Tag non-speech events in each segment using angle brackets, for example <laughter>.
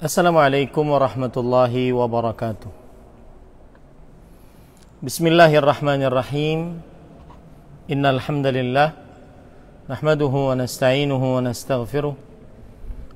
السلام عليكم ورحمة الله وبركاته بسم الله الرحمن الرحيم إن الحمد لله نحمده ونستعينه ونستغفره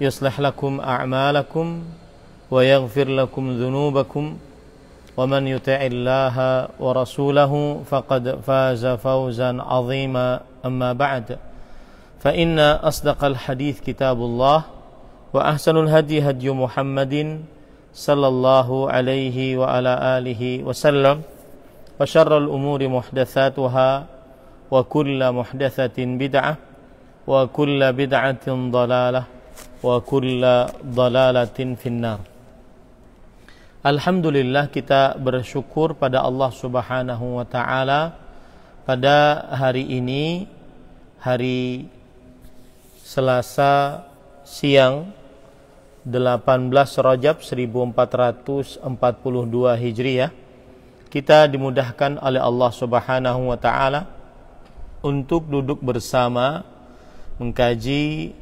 يصلح لكم أعمالكم ويغفر لكم ذنوبكم ومن يطع الله ورسوله فقد فاز فوزا عظيما أما بعد فإن أصدق الحديث كتاب الله وأحسن الهدي هدي محمد صلى الله عليه وعلى آله وسلم وشر الأمور محدثاتها وكل محدثة بدعة وكل بدعة ضلالة وكل ضلالة في النار Alhamdulillah kita bersyukur pada Allah Subhanahu wa taala pada hari ini hari Selasa siang 18 Rajab 1442 Hijriah kita dimudahkan oleh Allah Subhanahu wa taala untuk duduk bersama mengkaji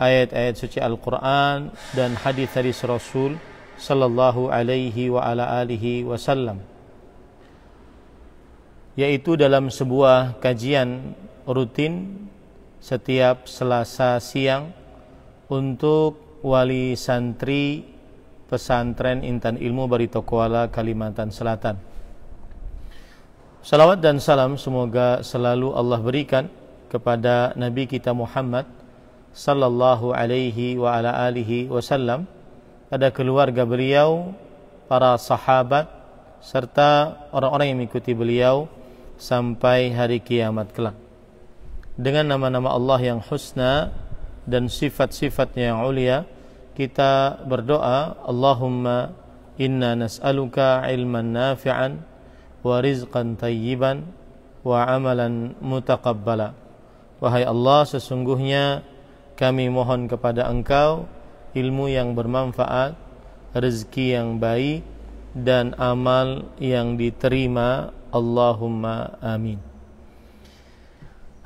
ayat-ayat suci Al-Quran dan hadis dari Rasul Sallallahu alaihi wa ala alihi wasallam Yaitu dalam sebuah kajian rutin setiap selasa siang Untuk wali santri pesantren Intan Ilmu Barito Kuala Kalimantan Selatan Salawat dan salam semoga selalu Allah berikan kepada Nabi kita Muhammad sallallahu alaihi wa ala alihi wasallam ada keluarga beliau para sahabat serta orang-orang yang mengikuti beliau sampai hari kiamat kelak dengan nama-nama Allah yang husna dan sifat-sifatnya yang ulia kita berdoa Allahumma inna nas'aluka ilman nafi'an wa rizqan tayyiban wa amalan mutaqabbala wahai Allah sesungguhnya kami mohon kepada Engkau ilmu yang bermanfaat, rezeki yang baik, dan amal yang diterima. Allahumma amin.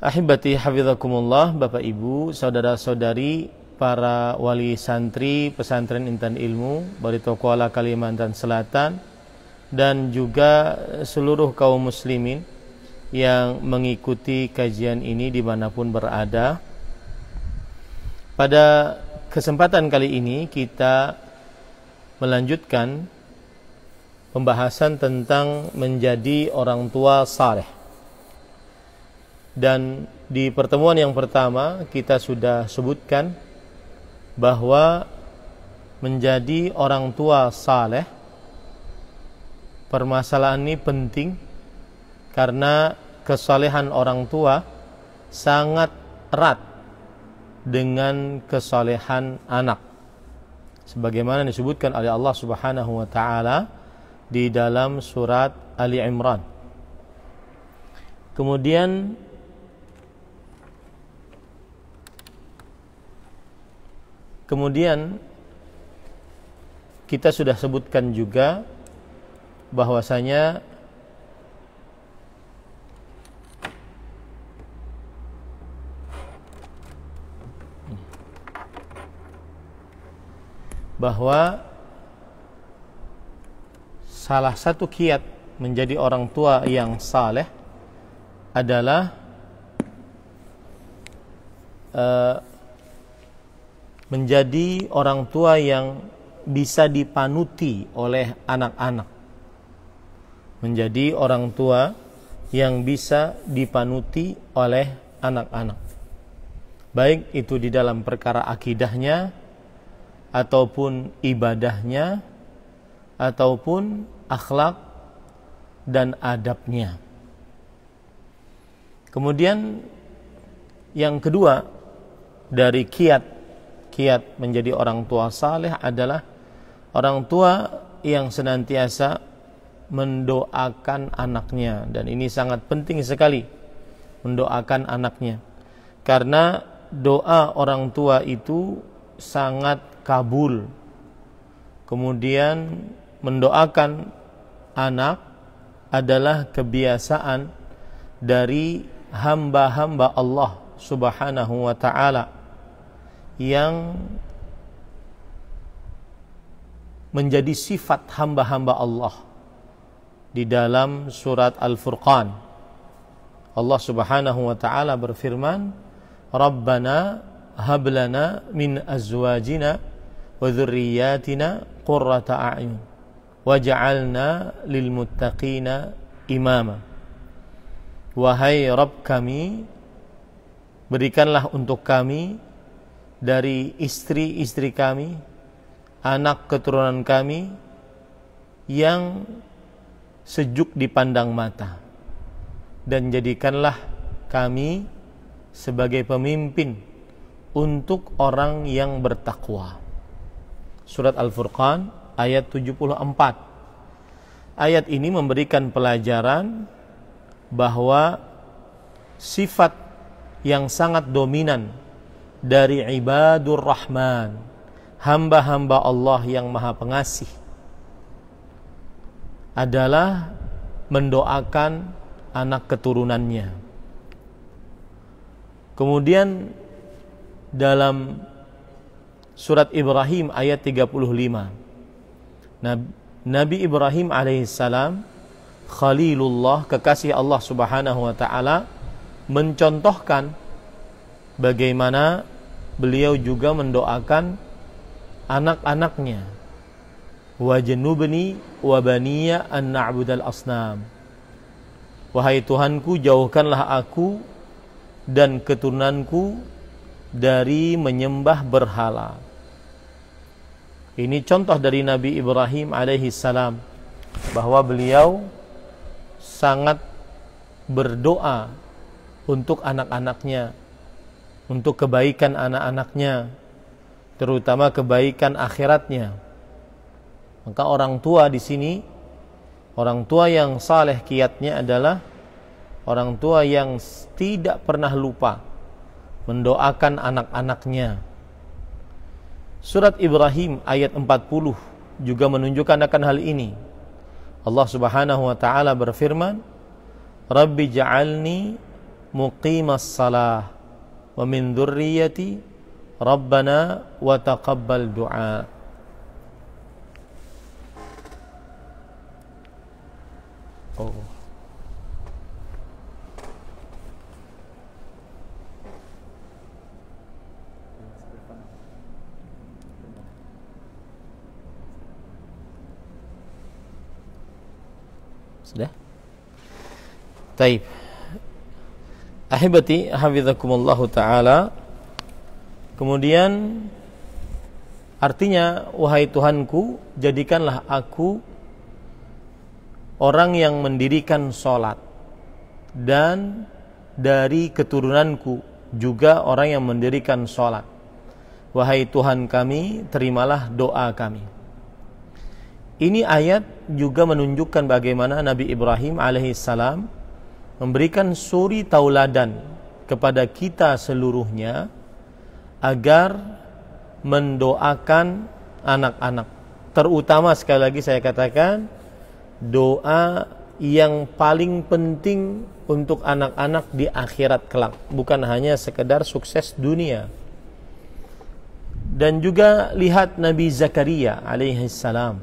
Ahibati hafizakumullah, Bapak Ibu, saudara-saudari, para wali santri pesantren Intan Ilmu, Baritokuala Kalimantan Selatan, dan juga seluruh kaum muslimin yang mengikuti kajian ini dimanapun berada. Pada kesempatan kali ini kita melanjutkan pembahasan tentang menjadi orang tua saleh. Dan di pertemuan yang pertama kita sudah sebutkan bahwa menjadi orang tua saleh permasalahan ini penting karena kesalehan orang tua sangat erat dengan kesalehan anak sebagaimana disebutkan oleh Allah Subhanahu wa taala di dalam surat Ali Imran kemudian kemudian kita sudah sebutkan juga bahwasanya bahwa salah satu kiat menjadi orang tua yang saleh adalah uh, menjadi orang tua yang bisa dipanuti oleh anak-anak. Menjadi orang tua yang bisa dipanuti oleh anak-anak. Baik itu di dalam perkara akidahnya, ataupun ibadahnya ataupun akhlak dan adabnya. Kemudian yang kedua dari kiat kiat menjadi orang tua saleh adalah orang tua yang senantiasa mendoakan anaknya dan ini sangat penting sekali mendoakan anaknya karena doa orang tua itu sangat kabul. Kemudian mendoakan anak adalah kebiasaan dari hamba-hamba Allah Subhanahu wa taala yang menjadi sifat hamba-hamba Allah di dalam surat Al-Furqan. Allah Subhanahu wa taala berfirman, "Rabbana hablana min azwajina" وذرياتنا قرة qurrata a'yun waj'alna إماما imama wahai rabb kami berikanlah untuk kami dari istri-istri kami anak keturunan kami yang sejuk dipandang mata dan jadikanlah kami sebagai pemimpin untuk orang yang bertakwa surat Al-Furqan ayat 74. Ayat ini memberikan pelajaran bahwa sifat yang sangat dominan dari ibadur rahman, hamba-hamba Allah yang maha pengasih adalah mendoakan anak keturunannya. Kemudian dalam surat Ibrahim ayat 35. Nabi Ibrahim alaihissalam Khalilullah kekasih Allah Subhanahu wa taala mencontohkan bagaimana beliau juga mendoakan anak-anaknya wajnubni wabaniya an na'budal asnam wahai Tuhanku jauhkanlah aku dan keturunanku dari menyembah berhala. Ini contoh dari Nabi Ibrahim alaihi salam bahwa beliau sangat berdoa untuk anak-anaknya, untuk kebaikan anak-anaknya, terutama kebaikan akhiratnya. Maka orang tua di sini, orang tua yang saleh kiatnya adalah orang tua yang tidak pernah lupa mendoakan anak-anaknya. Surat Ibrahim ayat 40 juga menunjukkan akan hal ini. Allah Subhanahu wa taala berfirman, "Rabbi ja'alni muqimas salah wa min dzurriyyati Rabbana wa taqabbal du'a." Oh. Taib. Ahibati hafizakumullah taala. Kemudian artinya wahai Tuhanku, jadikanlah aku orang yang mendirikan salat dan dari keturunanku juga orang yang mendirikan salat. Wahai Tuhan kami, terimalah doa kami. Ini ayat juga menunjukkan bagaimana Nabi Ibrahim alaihissalam memberikan suri tauladan kepada kita seluruhnya agar mendoakan anak-anak. Terutama sekali lagi saya katakan doa yang paling penting untuk anak-anak di akhirat kelak, bukan hanya sekedar sukses dunia. Dan juga lihat Nabi Zakaria alaihissalam.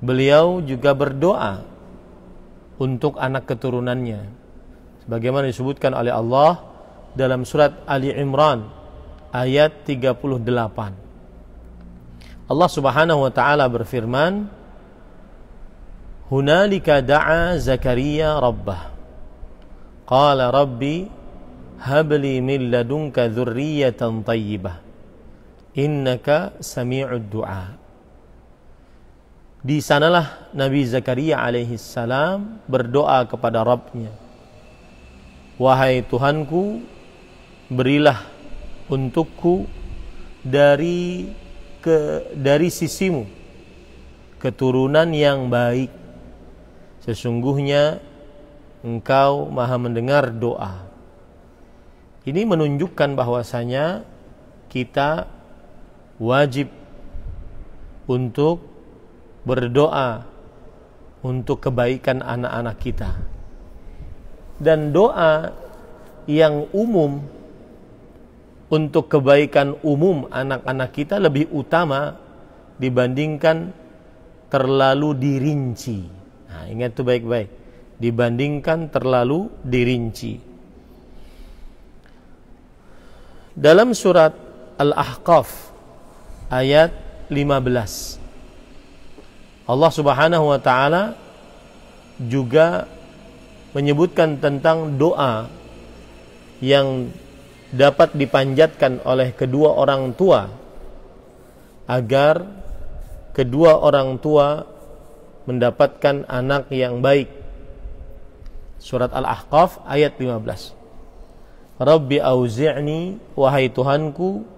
Beliau juga berdoa untuk anak keturunannya. Sebagaimana disebutkan oleh Allah dalam surat Ali Imran ayat 38. Allah Subhanahu wa taala berfirman, "Hunalika da'a Zakaria rabbah. Qala rabbi habli min ladunka dzurriyyatan thayyibah. Innaka sami'ud du'a." Di sanalah Nabi Zakaria alaihi salam berdoa kepada Rabbnya. Wahai Tuhanku, berilah untukku dari ke dari sisimu keturunan yang baik. Sesungguhnya engkau maha mendengar doa. Ini menunjukkan bahwasanya kita wajib untuk berdoa untuk kebaikan anak-anak kita. Dan doa yang umum untuk kebaikan umum anak-anak kita lebih utama dibandingkan terlalu dirinci. Nah, ingat itu baik-baik. Dibandingkan terlalu dirinci. Dalam surat Al-Ahqaf ayat 15 Allah Subhanahu wa taala juga menyebutkan tentang doa yang dapat dipanjatkan oleh kedua orang tua agar kedua orang tua mendapatkan anak yang baik. Surat Al-Ahqaf ayat 15. Rabbi auzi'ni wahai Tuhanku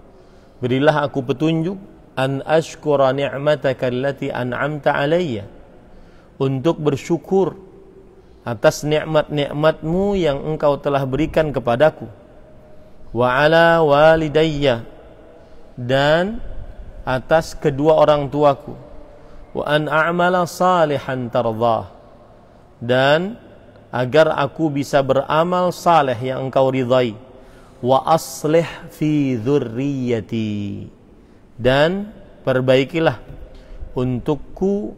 berilah aku petunjuk an ashkura ni'mataka allati an'amta alayya untuk bersyukur atas nikmat-nikmatmu yang engkau telah berikan kepadaku wa ala walidayya dan atas kedua orang tuaku wa an a'mala salihan tardah dan agar aku bisa beramal saleh yang engkau ridai wa aslih fi dzurriyyati dan perbaikilah untukku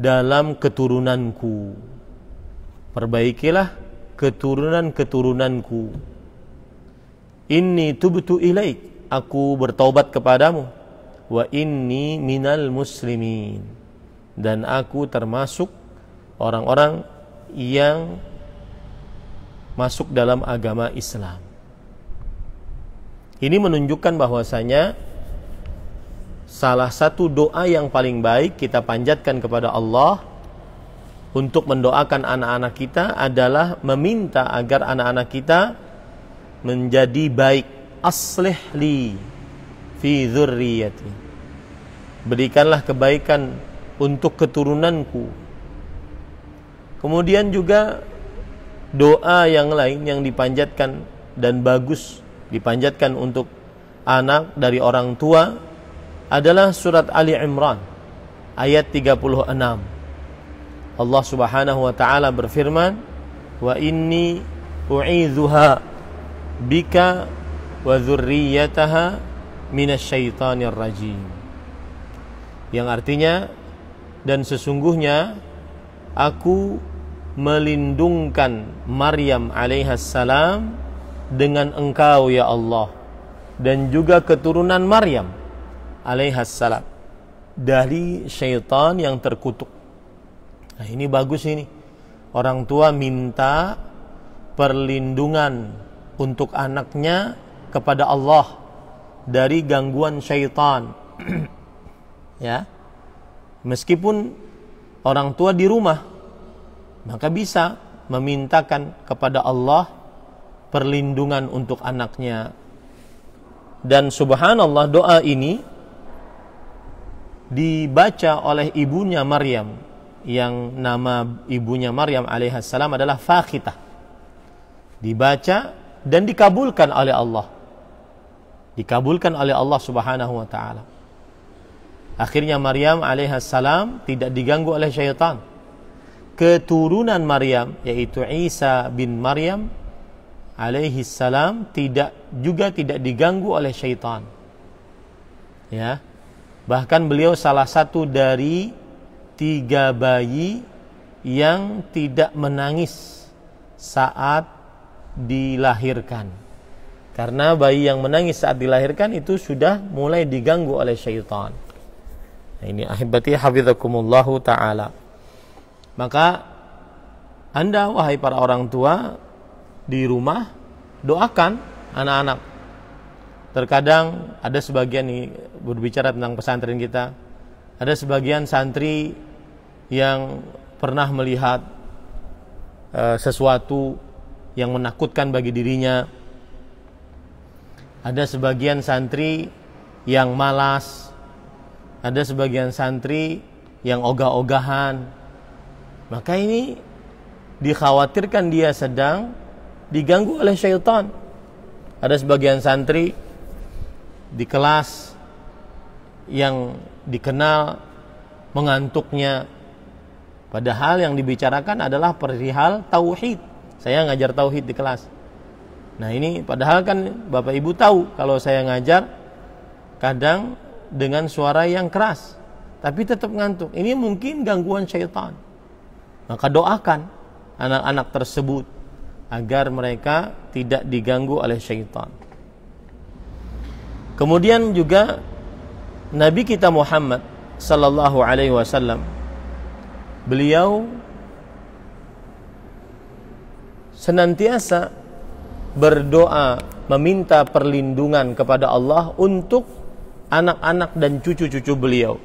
dalam keturunanku perbaikilah keturunan-keturunanku Ini tuh tubtu ilaik aku bertobat kepadamu wa ini minal muslimin dan aku termasuk orang-orang yang masuk dalam agama Islam ini menunjukkan bahwasanya salah satu doa yang paling baik kita panjatkan kepada Allah untuk mendoakan anak-anak kita adalah meminta agar anak-anak kita menjadi baik aslih li fi berikanlah kebaikan untuk keturunanku kemudian juga doa yang lain yang dipanjatkan dan bagus dipanjatkan untuk anak dari orang tua adalah surat Ali Imran ayat 36. Allah Subhanahu wa taala berfirman, "Wa inni u'idzuha bika wa dzurriyyataha minasyaitonir rajim." Yang artinya dan sesungguhnya aku melindungkan Maryam alaihissalam dengan engkau ya Allah dan juga keturunan Maryam Alaihissalam dari syaitan yang terkutuk. Nah, ini bagus ini. Orang tua minta perlindungan untuk anaknya kepada Allah dari gangguan syaitan. <clears throat> ya. Meskipun orang tua di rumah, maka bisa memintakan kepada Allah perlindungan untuk anaknya. Dan subhanallah doa ini dibaca oleh ibunya Maryam yang nama ibunya Maryam alaihissalam adalah Fakita Dibaca dan dikabulkan oleh Allah. Dikabulkan oleh Allah Subhanahu wa taala. Akhirnya Maryam alaihissalam tidak diganggu oleh syaitan. Keturunan Maryam yaitu Isa bin Maryam alaihissalam tidak juga tidak diganggu oleh syaitan. Ya, Bahkan beliau salah satu dari tiga bayi yang tidak menangis saat dilahirkan. Karena bayi yang menangis saat dilahirkan itu sudah mulai diganggu oleh syaitan. Nah, ini ahibati hafizakumullahu taala. Maka Anda wahai para orang tua di rumah doakan anak-anak Terkadang ada sebagian nih berbicara tentang pesantren kita, ada sebagian santri yang pernah melihat e, sesuatu yang menakutkan bagi dirinya. Ada sebagian santri yang malas, ada sebagian santri yang ogah-ogahan. Maka ini dikhawatirkan dia sedang diganggu oleh syaitan. Ada sebagian santri di kelas yang dikenal mengantuknya padahal yang dibicarakan adalah perihal tauhid saya ngajar tauhid di kelas nah ini padahal kan Bapak Ibu tahu kalau saya ngajar kadang dengan suara yang keras tapi tetap ngantuk ini mungkin gangguan syaitan maka doakan anak-anak tersebut agar mereka tidak diganggu oleh syaitan Kemudian juga Nabi kita Muhammad sallallahu alaihi wasallam beliau senantiasa berdoa meminta perlindungan kepada Allah untuk anak-anak dan cucu-cucu beliau.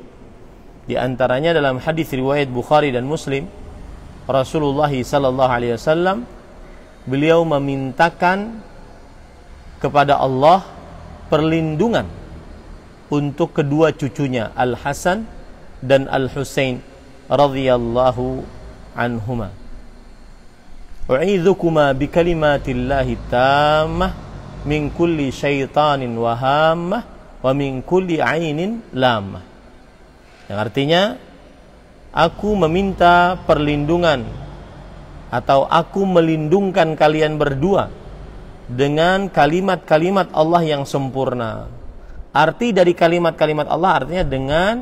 Di antaranya dalam hadis riwayat Bukhari dan Muslim, Rasulullah sallallahu alaihi wasallam beliau memintakan kepada Allah perlindungan untuk kedua cucunya Al Hasan dan Al Hussein, radhiyallahu anhuma. U'idzukuma bi kalimatillahi tammah min kulli syaitanin wa hammah wa min kulli ainin lamah. Yang artinya aku meminta perlindungan atau aku melindungkan kalian berdua dengan kalimat-kalimat Allah yang sempurna. Arti dari kalimat-kalimat Allah artinya dengan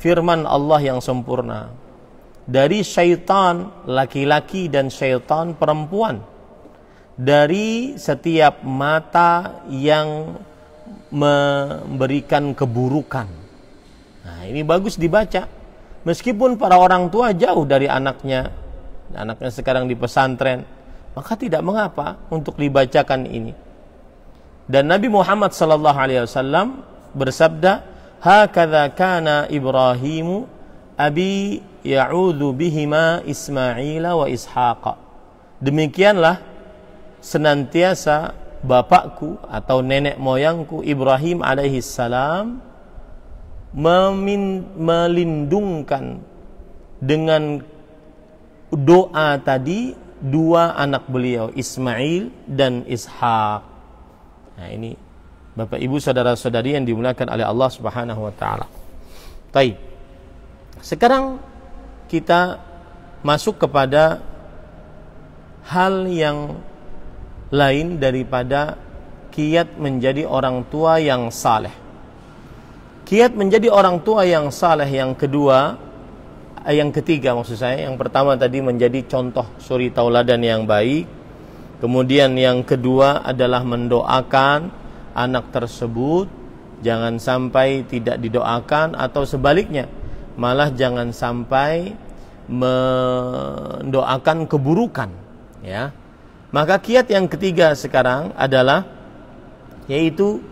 firman Allah yang sempurna. Dari syaitan laki-laki dan syaitan perempuan. Dari setiap mata yang memberikan keburukan. Nah, ini bagus dibaca. Meskipun para orang tua jauh dari anaknya, anaknya sekarang di pesantren, maka tidak mengapa untuk dibacakan ini. Dan Nabi Muhammad sallallahu alaihi wasallam bersabda, "Hakadza kana Ibrahimu abi ya'udzu bihima Ismaila wa Ishaq." Demikianlah senantiasa bapakku atau nenek moyangku Ibrahim alaihi salam melindungkan dengan doa tadi dua anak beliau Ismail dan Ishak. Nah ini Bapak Ibu saudara-saudari yang dimuliakan oleh Allah Subhanahu wa taala. Baik. Sekarang kita masuk kepada hal yang lain daripada kiat menjadi orang tua yang saleh. Kiat menjadi orang tua yang saleh yang kedua Eh, yang ketiga maksud saya yang pertama tadi menjadi contoh suri tauladan yang baik kemudian yang kedua adalah mendoakan anak tersebut jangan sampai tidak didoakan atau sebaliknya malah jangan sampai mendoakan keburukan ya maka kiat yang ketiga sekarang adalah yaitu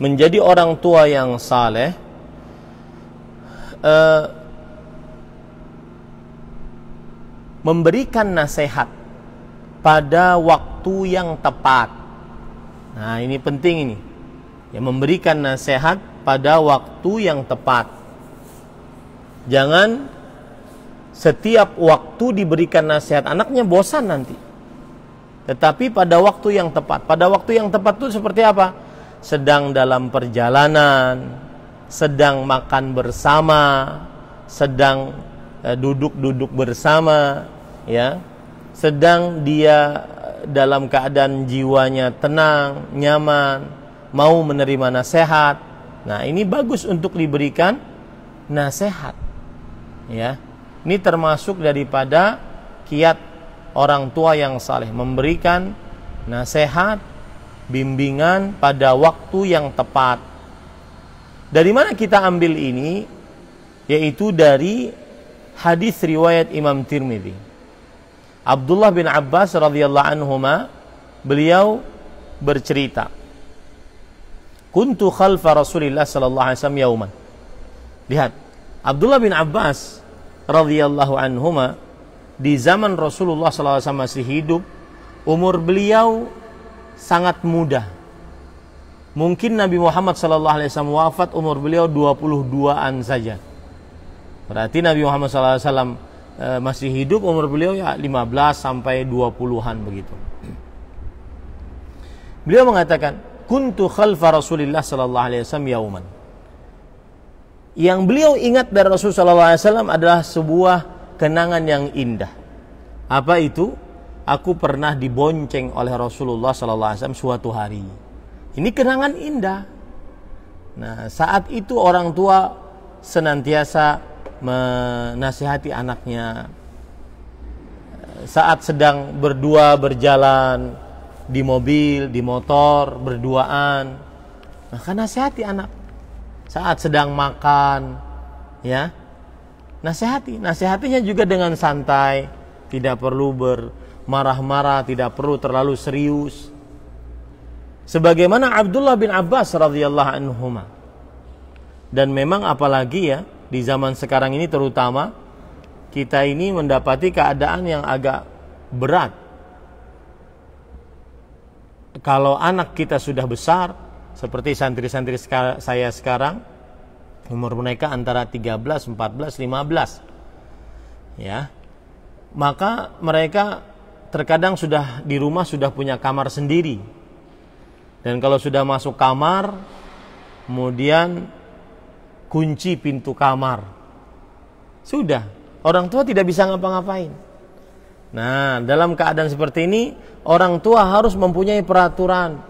menjadi orang tua yang saleh eh, memberikan nasihat pada waktu yang tepat. Nah, ini penting ini. Ya memberikan nasihat pada waktu yang tepat. Jangan setiap waktu diberikan nasihat anaknya bosan nanti. Tetapi pada waktu yang tepat. Pada waktu yang tepat itu seperti apa? Sedang dalam perjalanan, sedang makan bersama, sedang eh, duduk-duduk bersama, ya sedang dia eh, dalam keadaan jiwanya tenang, nyaman, mau menerima nasihat. Nah, ini bagus untuk diberikan nasihat. Ya. Ini termasuk daripada kiat orang tua yang saleh memberikan nasihat, bimbingan pada waktu yang tepat. Dari mana kita ambil ini? Yaitu dari hadis riwayat Imam Tirmidzi. Abdullah bin Abbas radhiyallahu anhuma beliau bercerita Kuntu khalfa Rasulillah sallallahu alaihi wasallam yauman. Lihat, Abdullah bin Abbas radhiyallahu anhuma di zaman Rasulullah sallallahu alaihi wasallam masih hidup, umur beliau sangat muda. Mungkin Nabi Muhammad sallallahu alaihi wasallam wafat umur beliau 22-an saja. Berarti Nabi Muhammad sallallahu alaihi wasallam Eh, masih hidup umur beliau ya 15 sampai 20-an begitu. Beliau mengatakan, "Kuntu khalfa Rasulillah sallallahu alaihi wasallam yauman." Yang beliau ingat dari Rasul sallallahu alaihi wasallam adalah sebuah kenangan yang indah. Apa itu? Aku pernah dibonceng oleh Rasulullah sallallahu alaihi wasallam suatu hari. Ini kenangan indah. Nah, saat itu orang tua senantiasa menasihati anaknya saat sedang berdua berjalan di mobil, di motor, berduaan, maka nasihati anak. Saat sedang makan, ya, nasihati. Nasihatinya juga dengan santai, tidak perlu bermarah-marah, tidak perlu terlalu serius. Sebagaimana Abdullah bin Abbas radhiyallahu anhu. Dan memang apalagi ya, di zaman sekarang ini terutama kita ini mendapati keadaan yang agak berat. Kalau anak kita sudah besar, seperti santri-santri saya sekarang, umur mereka antara 13, 14, 15. Ya. Maka mereka terkadang sudah di rumah sudah punya kamar sendiri. Dan kalau sudah masuk kamar, kemudian kunci pintu kamar. Sudah, orang tua tidak bisa ngapa-ngapain. Nah, dalam keadaan seperti ini, orang tua harus mempunyai peraturan.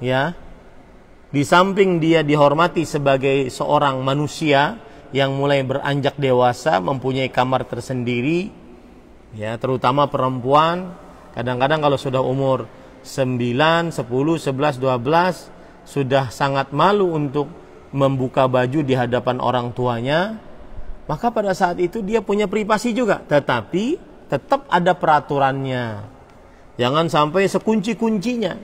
Ya. Di samping dia dihormati sebagai seorang manusia yang mulai beranjak dewasa, mempunyai kamar tersendiri, ya, terutama perempuan. Kadang-kadang kalau sudah umur 9, 10, 11, 12 sudah sangat malu untuk membuka baju di hadapan orang tuanya, maka pada saat itu dia punya privasi juga, tetapi tetap ada peraturannya. Jangan sampai sekunci-kuncinya.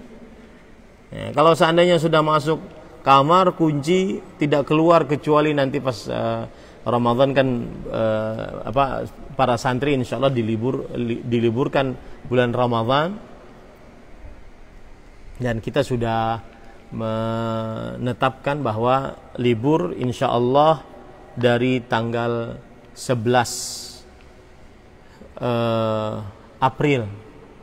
Ya, kalau seandainya sudah masuk kamar kunci tidak keluar kecuali nanti pas uh, Ramadan kan uh, apa para santri insya Allah dilibur li, diliburkan bulan Ramadan dan kita sudah menetapkan bahwa libur insya Allah dari tanggal 11 eh, April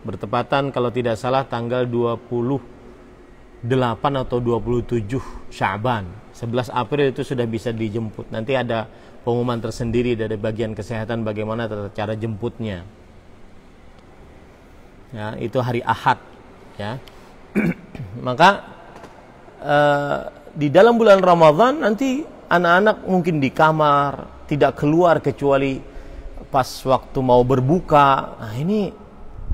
bertepatan kalau tidak salah tanggal 28 atau 27 Syaban 11 April itu sudah bisa dijemput nanti ada pengumuman tersendiri dari bagian kesehatan bagaimana cara jemputnya ya itu hari Ahad ya <clears throat> maka Eh, di dalam bulan Ramadhan nanti anak-anak mungkin di kamar tidak keluar kecuali pas waktu mau berbuka. Nah, ini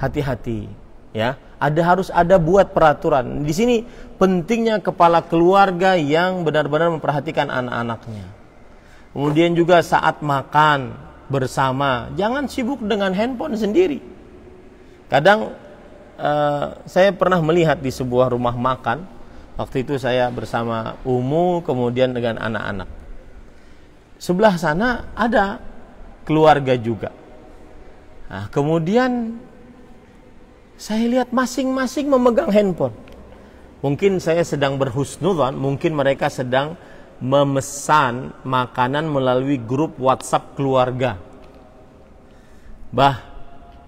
hati-hati ya. Ada harus ada buat peraturan. Di sini pentingnya kepala keluarga yang benar-benar memperhatikan anak-anaknya. Kemudian juga saat makan bersama, jangan sibuk dengan handphone sendiri. Kadang uh, saya pernah melihat di sebuah rumah makan Waktu itu saya bersama Umu kemudian dengan anak-anak. Sebelah sana ada keluarga juga. Nah, kemudian saya lihat masing-masing memegang handphone. Mungkin saya sedang berhusnudon, mungkin mereka sedang memesan makanan melalui grup WhatsApp keluarga. Bah,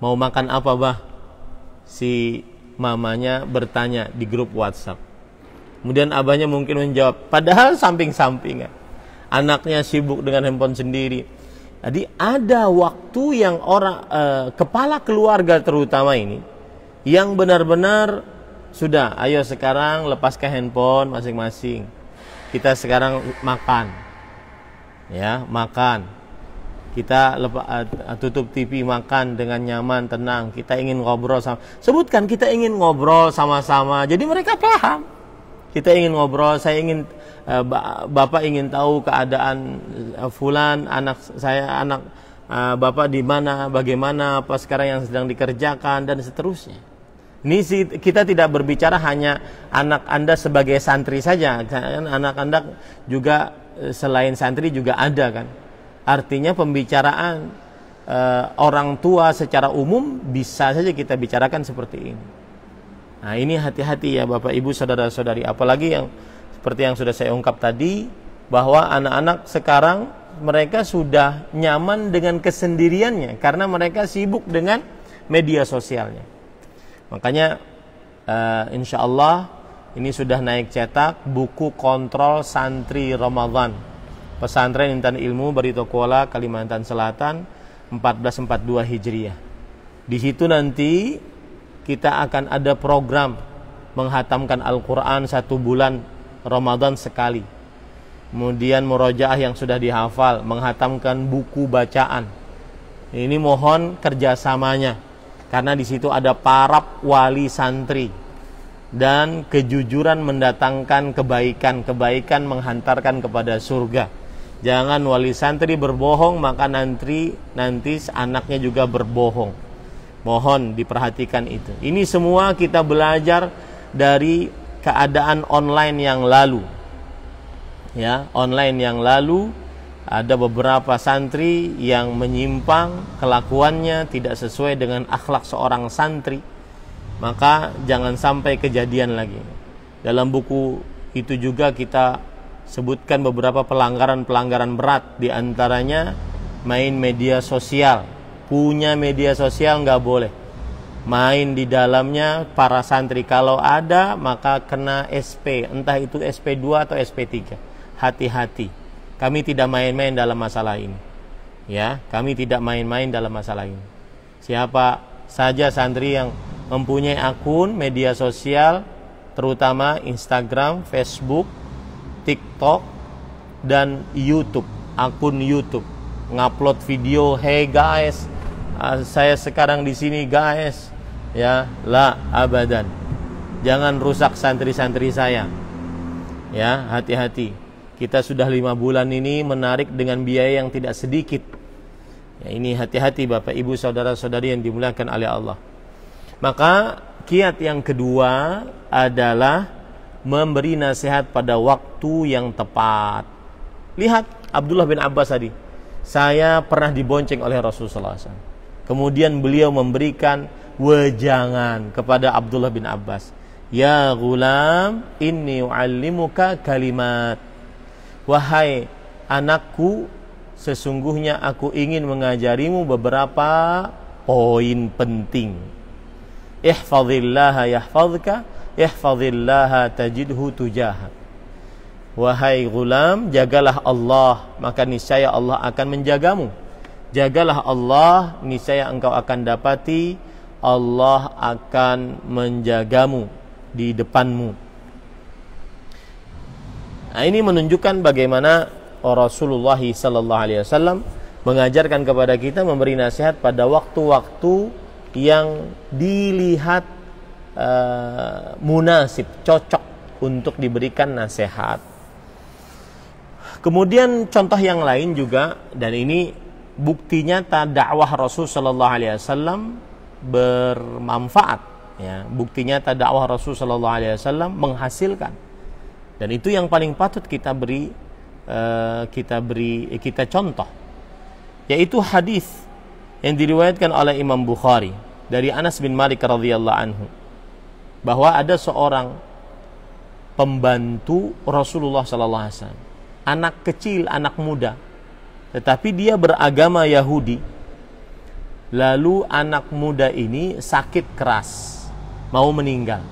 mau makan apa, Bah? Si mamanya bertanya di grup WhatsApp Kemudian abahnya mungkin menjawab, padahal samping-sampingan. Anaknya sibuk dengan handphone sendiri. Jadi ada waktu yang orang eh, kepala keluarga terutama ini yang benar-benar sudah, ayo sekarang lepaskan handphone masing-masing. Kita sekarang makan. Ya, makan. Kita lepa, eh, tutup TV makan dengan nyaman, tenang. Kita ingin ngobrol sama sebutkan kita ingin ngobrol sama-sama. Jadi mereka paham kita ingin ngobrol, saya ingin eh, bapak ingin tahu keadaan eh, fulan anak saya anak eh, bapak di mana, bagaimana, apa sekarang yang sedang dikerjakan dan seterusnya. Ini kita tidak berbicara hanya anak Anda sebagai santri saja, kan? anak Anda juga selain santri juga ada kan. Artinya pembicaraan orang tua secara umum bisa saja kita bicarakan seperti ini. Nah, ini hati-hati ya Bapak Ibu saudara-saudari, apalagi yang seperti yang sudah saya ungkap tadi bahwa anak-anak sekarang mereka sudah nyaman dengan kesendiriannya karena mereka sibuk dengan media sosialnya. Makanya uh, insya Allah ini sudah naik cetak buku kontrol santri Ramadan pesantren Intan Ilmu Barito Kuala Kalimantan Selatan 1442 Hijriah. Di situ nanti kita akan ada program menghatamkan Al-Quran satu bulan Ramadan sekali. Kemudian murojaah yang sudah dihafal, menghatamkan buku bacaan. Ini mohon kerjasamanya, karena di situ ada parap wali santri dan kejujuran mendatangkan kebaikan, kebaikan menghantarkan kepada surga. Jangan wali santri berbohong, maka nanti nanti anaknya juga berbohong. Mohon diperhatikan itu. Ini semua kita belajar dari keadaan online yang lalu. Ya, online yang lalu ada beberapa santri yang menyimpang kelakuannya tidak sesuai dengan akhlak seorang santri. Maka jangan sampai kejadian lagi. Dalam buku itu juga kita sebutkan beberapa pelanggaran-pelanggaran berat di antaranya main media sosial punya media sosial nggak boleh main di dalamnya para santri kalau ada maka kena SP entah itu SP2 atau SP3 hati-hati kami tidak main-main dalam masalah ini ya kami tidak main-main dalam masalah ini siapa saja santri yang mempunyai akun media sosial terutama Instagram, Facebook, TikTok dan YouTube akun YouTube ngupload video hey guys Ah, saya sekarang di sini guys ya la abadan jangan rusak santri-santri saya ya hati-hati kita sudah lima bulan ini menarik dengan biaya yang tidak sedikit ya, ini hati-hati bapak ibu saudara saudari yang dimuliakan oleh Allah maka kiat yang kedua adalah memberi nasihat pada waktu yang tepat lihat Abdullah bin Abbas tadi saya pernah dibonceng oleh Rasulullah SAW Kemudian beliau memberikan wejangan kepada Abdullah bin Abbas. Ya gulam, inni u'allimuka kalimat. Wahai anakku, sesungguhnya aku ingin mengajarimu beberapa poin penting. Ihfadillaha yahfadka, ihfadillaha tajidhu tujaha. Wahai gulam, jagalah Allah, maka niscaya Allah akan menjagamu. Jagalah Allah, niscaya engkau akan dapati Allah akan menjagamu di depanmu. Nah, ini menunjukkan bagaimana Rasulullah sallallahu alaihi wasallam mengajarkan kepada kita memberi nasihat pada waktu-waktu yang dilihat uh, munasib, cocok untuk diberikan nasihat. Kemudian contoh yang lain juga dan ini bukti nyata dakwah Rasul Shallallahu Alaihi Wasallam bermanfaat ya bukti nyata dakwah Rasul Shallallahu Alaihi Wasallam menghasilkan dan itu yang paling patut kita beri eh, kita beri eh, kita contoh yaitu hadis yang diriwayatkan oleh Imam Bukhari dari Anas bin Malik radhiyallahu anhu bahwa ada seorang pembantu Rasulullah Sallallahu Alaihi Wasallam anak kecil anak muda tetapi dia beragama Yahudi. Lalu anak muda ini sakit keras, mau meninggal.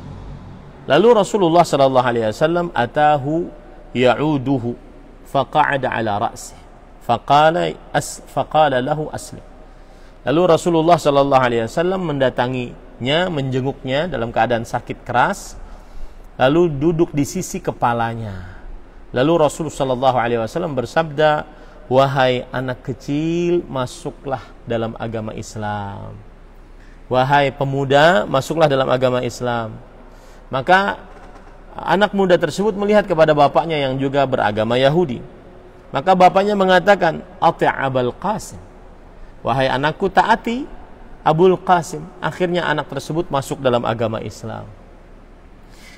Lalu Rasulullah sallallahu alaihi wasallam atahu ya'uduhu faqa'ada ala ra'sih. Faqala as, faqala lahu aslim. Lalu Rasulullah sallallahu alaihi wasallam mendatanginya, menjenguknya dalam keadaan sakit keras, lalu duduk di sisi kepalanya. Lalu Rasulullah sallallahu alaihi wasallam bersabda, Wahai anak kecil, masuklah dalam agama Islam. Wahai pemuda, masuklah dalam agama Islam. Maka anak muda tersebut melihat kepada bapaknya yang juga beragama Yahudi. Maka bapaknya mengatakan, Abul Qasim." Wahai anakku, taati Abul Qasim. Akhirnya anak tersebut masuk dalam agama Islam.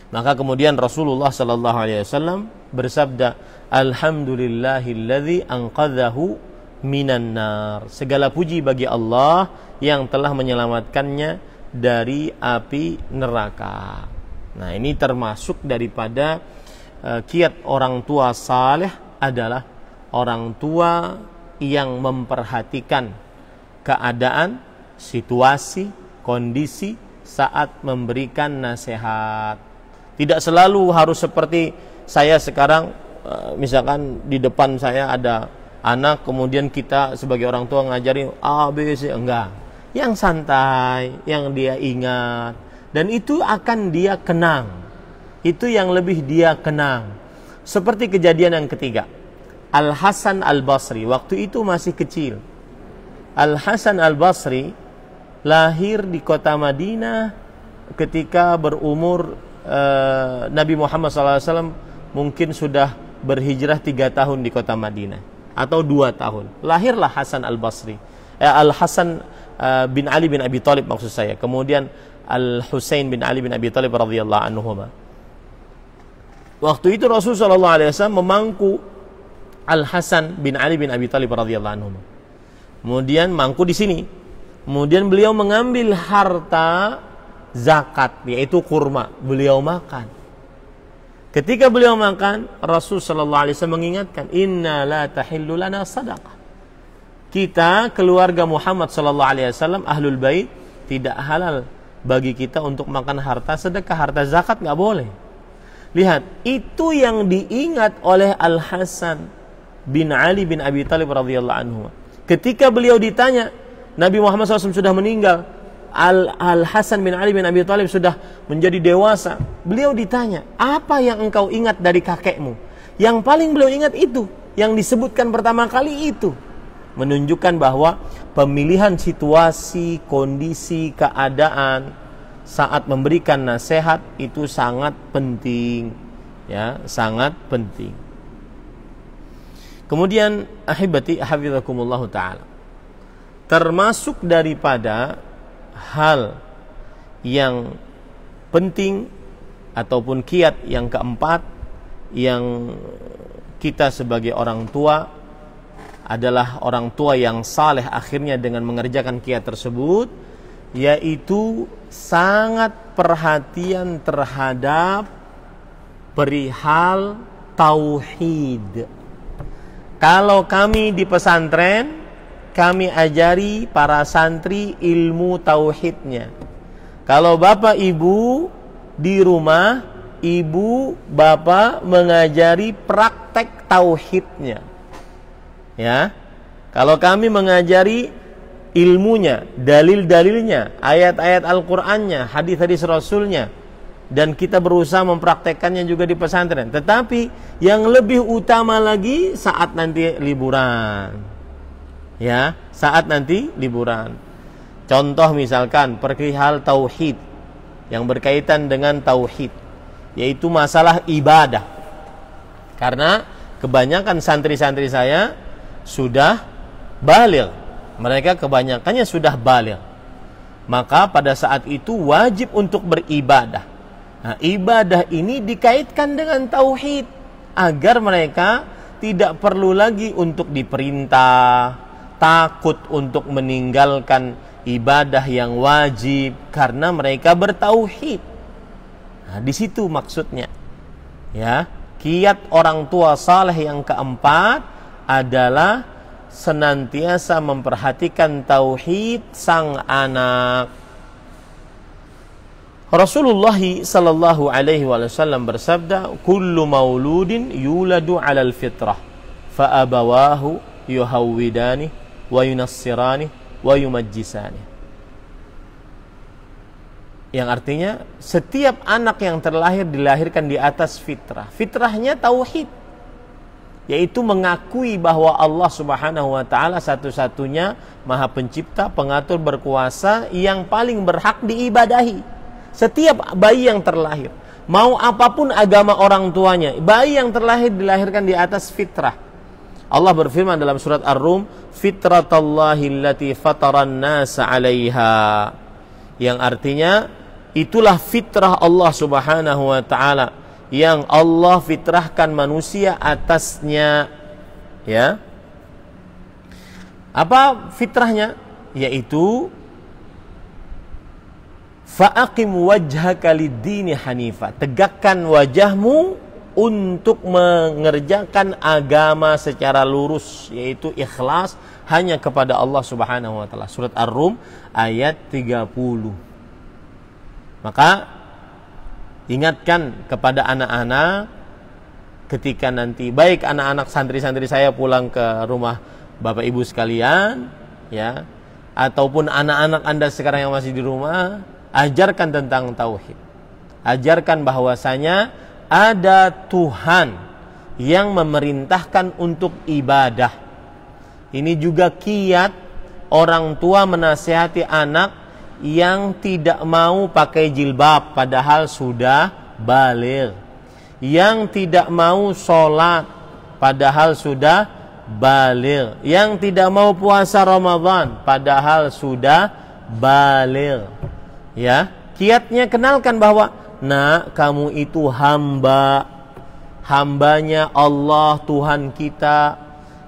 Maka kemudian Rasulullah Shallallahu Alaihi Wasallam bersabda, Alhamdulillahilladzi anqadzahu minan nar. Segala puji bagi Allah yang telah menyelamatkannya dari api neraka. Nah, ini termasuk daripada uh, kiat orang tua saleh adalah orang tua yang memperhatikan keadaan, situasi, kondisi saat memberikan nasihat. Tidak selalu harus seperti saya sekarang Eh, misalkan di depan saya ada anak kemudian kita sebagai orang tua ngajari A B C enggak yang santai yang dia ingat dan itu akan dia kenang itu yang lebih dia kenang seperti kejadian yang ketiga Al Hasan Al Basri waktu itu masih kecil Al Hasan Al Basri lahir di kota Madinah ketika berumur eh, Nabi Muhammad SAW mungkin sudah berhijrah tiga tahun di kota Madinah atau dua tahun. Lahirlah Hasan al Basri, eh, al Hasan uh, eh, bin Ali bin Abi Thalib maksud saya. Kemudian al Husain bin Ali bin Abi Thalib radhiyallahu anhu. Waktu itu Rasulullah saw memangku al Hasan bin Ali bin Abi Thalib radhiyallahu anhu. Kemudian mangku di sini. Kemudian beliau mengambil harta zakat yaitu kurma beliau makan Ketika beliau makan, Rasul Shallallahu Alaihi Wasallam mengingatkan, Inna la tahillu lana sadaqah. Kita keluarga Muhammad Shallallahu Alaihi Wasallam ahlul bait tidak halal bagi kita untuk makan harta sedekah, harta zakat nggak boleh. Lihat, itu yang diingat oleh Al Hasan bin Ali bin Abi Talib radhiyallahu anhu. Ketika beliau ditanya, Nabi Muhammad SAW sudah meninggal, Al, Hasan bin Ali bin Abi Thalib sudah menjadi dewasa. Beliau ditanya, apa yang engkau ingat dari kakekmu? Yang paling beliau ingat itu, yang disebutkan pertama kali itu. Menunjukkan bahwa pemilihan situasi, kondisi, keadaan saat memberikan nasihat itu sangat penting. Ya, sangat penting. Kemudian ahibati ahibatakumullahu taala. Termasuk daripada hal yang penting ataupun kiat yang keempat yang kita sebagai orang tua adalah orang tua yang saleh akhirnya dengan mengerjakan kiat tersebut yaitu sangat perhatian terhadap perihal tauhid. Kalau kami di pesantren kami ajari para santri ilmu tauhidnya. Kalau Bapak Ibu di rumah, Ibu Bapak mengajari praktek tauhidnya. Ya. Kalau kami mengajari ilmunya, dalil-dalilnya, ayat-ayat Al-Qur'annya, hadis-hadis Rasulnya dan kita berusaha mempraktekkannya juga di pesantren. Tetapi yang lebih utama lagi saat nanti liburan ya saat nanti liburan. Contoh misalkan perihal tauhid yang berkaitan dengan tauhid yaitu masalah ibadah. Karena kebanyakan santri-santri saya sudah balil Mereka kebanyakannya sudah balil Maka pada saat itu wajib untuk beribadah. Nah, ibadah ini dikaitkan dengan tauhid agar mereka tidak perlu lagi untuk diperintah, takut untuk meninggalkan ibadah yang wajib karena mereka bertauhid. Nah, di situ maksudnya. Ya, kiat orang tua saleh yang keempat adalah senantiasa memperhatikan tauhid sang anak. Rasulullah sallallahu alaihi wasallam bersabda, "Kullu mauludin yuladu 'alal fitrah, fa abawahu yuhawwidani wa yunassirani wa yang artinya setiap anak yang terlahir dilahirkan di atas fitrah. Fitrahnya tauhid. Yaitu mengakui bahwa Allah Subhanahu wa taala satu-satunya Maha Pencipta, Pengatur, berkuasa yang paling berhak diibadahi. Setiap bayi yang terlahir, mau apapun agama orang tuanya, bayi yang terlahir dilahirkan di atas fitrah Allah berfirman dalam surat Ar-Rum, "Fitratallahi allati fataran nasa 'alaiha." Yang artinya itulah fitrah Allah Subhanahu wa taala yang Allah fitrahkan manusia atasnya. Ya. Apa fitrahnya? Yaitu fa'aqim wajhaka lid-dini hanifa. Tegakkan wajahmu untuk mengerjakan agama secara lurus yaitu ikhlas hanya kepada Allah Subhanahu wa taala. Surat Ar-Rum ayat 30. Maka ingatkan kepada anak-anak ketika nanti baik anak-anak santri-santri saya pulang ke rumah Bapak Ibu sekalian ya ataupun anak-anak Anda sekarang yang masih di rumah ajarkan tentang tauhid. Ajarkan bahwasanya ada Tuhan yang memerintahkan untuk ibadah. Ini juga kiat orang tua menasehati anak yang tidak mau pakai jilbab padahal sudah balir. Yang tidak mau sholat padahal sudah balir. Yang tidak mau puasa Ramadan padahal sudah balir. Ya, kiatnya kenalkan bahwa Nak, kamu itu hamba. Hambanya Allah Tuhan kita.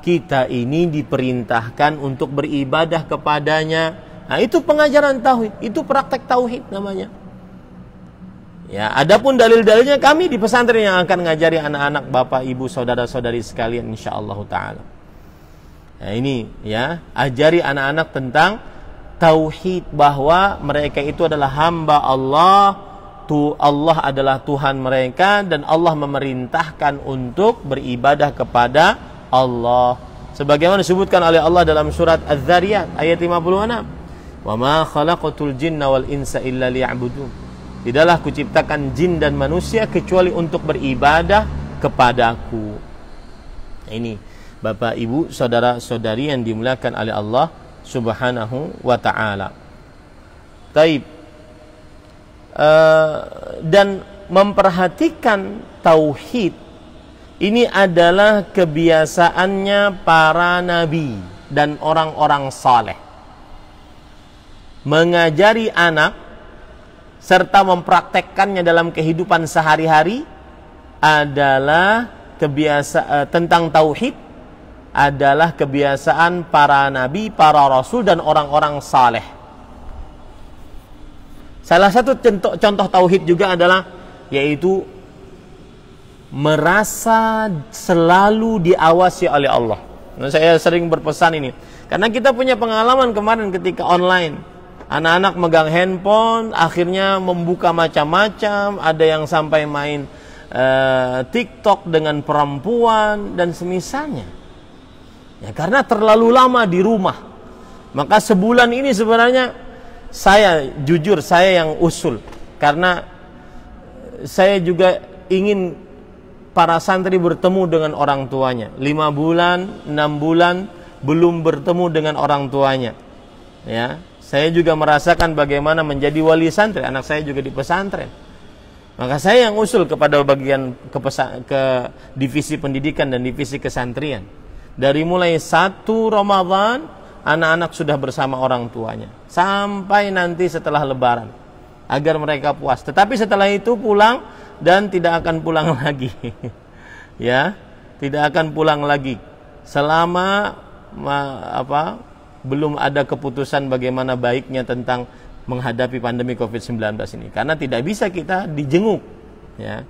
Kita ini diperintahkan untuk beribadah kepadanya. Nah, itu pengajaran tauhid, itu praktek tauhid namanya. Ya, adapun dalil-dalilnya kami di pesantren yang akan ngajari anak-anak, bapak, ibu, saudara-saudari sekalian insya Allah taala. Nah, ini ya, ajari anak-anak tentang tauhid bahwa mereka itu adalah hamba Allah tu Allah adalah Tuhan mereka dan Allah memerintahkan untuk beribadah kepada Allah sebagaimana disebutkan oleh Allah dalam surat Az-Zariyat ayat 56 wa ma khalaqatul jinna wal insa illa liya'budun tidaklah kuciptakan jin dan manusia kecuali untuk beribadah kepadaku ini Bapak Ibu saudara-saudari yang dimuliakan oleh Allah Subhanahu wa taala Taib Eh, dan memperhatikan tauhid ini adalah kebiasaannya para nabi dan orang-orang saleh mengajari anak serta mempraktekkannya dalam kehidupan sehari-hari adalah kebiasaan eh, tentang tauhid adalah kebiasaan para nabi, para rasul dan orang-orang saleh. Salah satu contoh, contoh tauhid juga adalah yaitu merasa selalu diawasi oleh Allah. Nah, saya sering berpesan ini karena kita punya pengalaman kemarin ketika online. Anak-anak megang handphone, akhirnya membuka macam-macam, ada yang sampai main uh, TikTok dengan perempuan dan semisalnya. Ya karena terlalu lama di rumah. Maka sebulan ini sebenarnya saya jujur saya yang usul karena eh, saya juga ingin para santri bertemu dengan orang tuanya lima bulan enam bulan belum bertemu dengan orang tuanya ya saya juga merasakan bagaimana menjadi wali santri anak saya juga di pesantren maka saya yang usul kepada bagian ke, pesa, ke divisi pendidikan dan divisi kesantrian dari mulai satu Ramadan anak-anak sudah bersama orang tuanya sampai nanti setelah lebaran agar mereka puas. Tetapi setelah itu pulang dan tidak akan pulang <laughs> lagi. ya, tidak akan pulang lagi selama apa belum ada keputusan bagaimana baiknya tentang menghadapi pandemi Covid-19 ini karena tidak bisa kita dijenguk ya.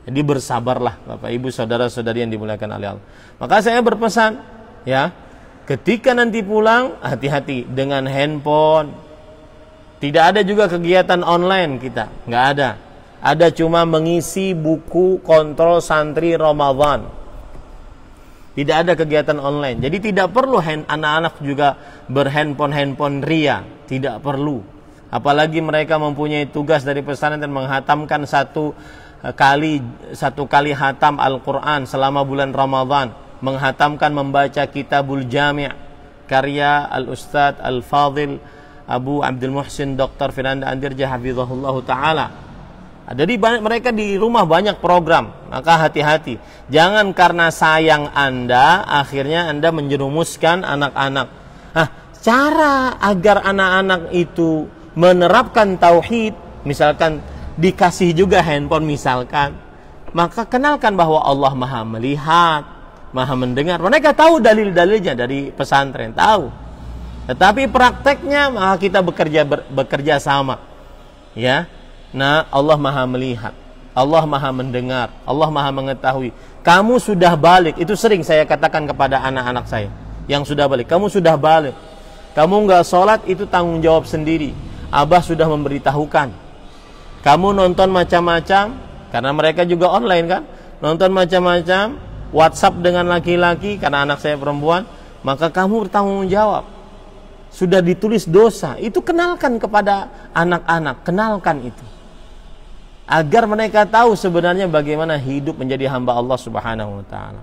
Jadi bersabarlah Bapak Ibu saudara-saudari yang dimuliakan oleh Allah. Maka saya berpesan ya Ketika nanti pulang, hati-hati dengan handphone. Tidak ada juga kegiatan online kita, nggak ada. Ada cuma mengisi buku kontrol santri Ramadan. Tidak ada kegiatan online. Jadi tidak perlu anak-anak juga berhandphone-handphone ria. Tidak perlu. Apalagi mereka mempunyai tugas dari pesantren dan menghatamkan satu eh, kali satu kali hatam Al-Quran selama bulan Ramadan menghatamkan membaca Kitabul Jami' karya al ustad Al-Fadil Abu Abdul Muhsin Dr. Firanda Andirja Hafizahullah Ta'ala ada banyak, mereka di rumah banyak program maka hati-hati jangan karena sayang anda akhirnya anda menjerumuskan anak-anak nah cara agar anak-anak itu menerapkan tauhid misalkan dikasih juga handphone misalkan maka kenalkan bahwa Allah maha melihat maha mendengar. Mereka tahu dalil-dalilnya dari pesantren, tahu. Tetapi prakteknya maha kita bekerja ber, bekerja sama. Ya. Nah, Allah maha melihat. Allah maha mendengar. Allah maha mengetahui. Kamu sudah balik. Itu sering saya katakan kepada anak-anak saya. Yang sudah balik. Kamu sudah balik. Kamu nggak sholat itu tanggung jawab sendiri. Abah sudah memberitahukan. Kamu nonton macam-macam. Karena mereka juga online kan. Nonton macam-macam WhatsApp dengan laki-laki karena anak saya perempuan, maka kamu bertanggung jawab. Sudah ditulis dosa, itu kenalkan kepada anak-anak, kenalkan itu. Agar mereka tahu sebenarnya bagaimana hidup menjadi hamba Allah Subhanahu wa taala.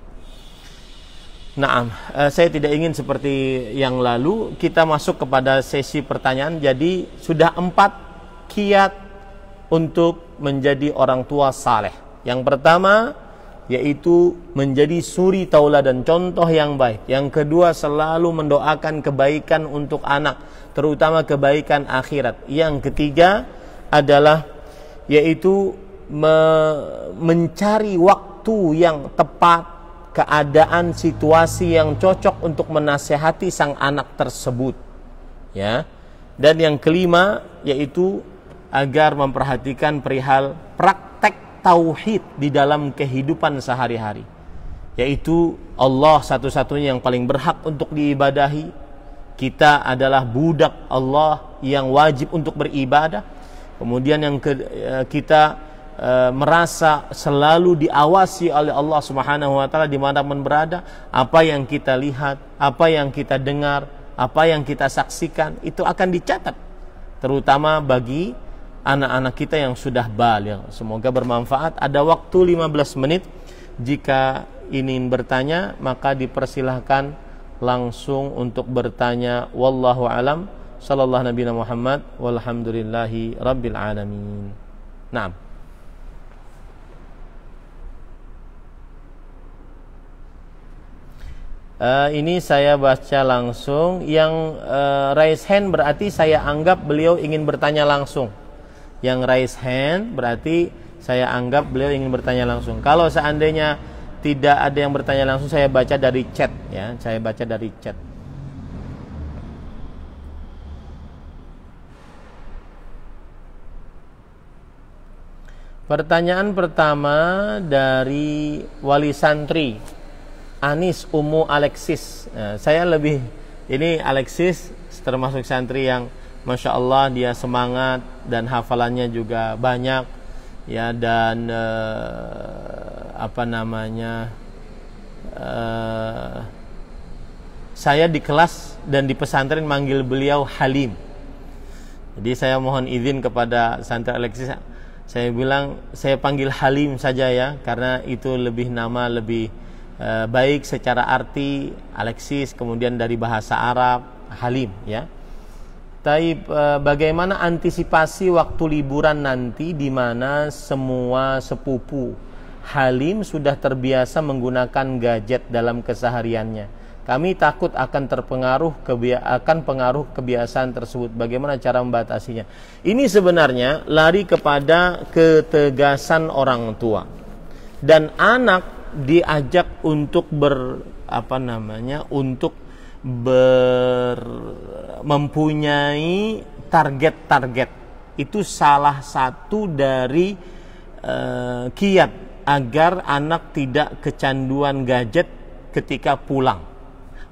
Nah, saya tidak ingin seperti yang lalu kita masuk kepada sesi pertanyaan. Jadi sudah empat kiat untuk menjadi orang tua saleh. Yang pertama, yaitu menjadi suri taula dan contoh yang baik. Yang kedua selalu mendoakan kebaikan untuk anak, terutama kebaikan akhirat. Yang ketiga adalah yaitu me mencari waktu yang tepat, keadaan situasi yang cocok untuk menasehati sang anak tersebut. Ya. Dan yang kelima yaitu agar memperhatikan perihal praktik tauhid di dalam kehidupan sehari-hari yaitu Allah satu-satunya yang paling berhak untuk diibadahi kita adalah budak Allah yang wajib untuk beribadah kemudian yang ke, eh, kita e, merasa selalu diawasi oleh Allah Subhanahu wa taala pun berada apa yang kita lihat apa yang kita dengar apa yang kita saksikan itu akan dicatat terutama bagi anak-anak kita yang sudah balik. Semoga bermanfaat. Ada waktu 15 menit. Jika ingin bertanya, maka dipersilahkan langsung untuk bertanya. Wallahu alam. Sallallahu Nabi Muhammad. Walhamdulillahi Rabbil Alamin. Naam. Uh, ini saya baca langsung. Yang uh, raise hand berarti saya anggap beliau ingin bertanya langsung yang raise hand berarti saya anggap beliau ingin bertanya langsung. Kalau seandainya tidak ada yang bertanya langsung, saya baca dari chat ya, saya baca dari chat. Pertanyaan pertama dari wali santri Anis Umu Alexis. Nah, saya lebih ini Alexis termasuk santri yang Masya Allah dia semangat dan hafalannya juga banyak ya dan uh, apa namanya uh, saya di kelas dan di pesantren manggil beliau Halim. Jadi saya mohon izin kepada santri Alexis saya bilang saya panggil Halim saja ya karena itu lebih nama lebih uh, baik secara arti Alexis kemudian dari bahasa Arab Halim ya tapi eh, bagaimana antisipasi waktu liburan nanti di mana semua sepupu Halim sudah terbiasa menggunakan gadget dalam kesehariannya. Kami takut akan terpengaruh akan pengaruh kebiasaan tersebut. Bagaimana cara membatasinya? Ini sebenarnya lari kepada ketegasan orang tua. Dan anak diajak untuk ber apa namanya? untuk ber mempunyai target-target itu salah satu dari uh, kiat agar anak tidak kecanduan gadget ketika pulang.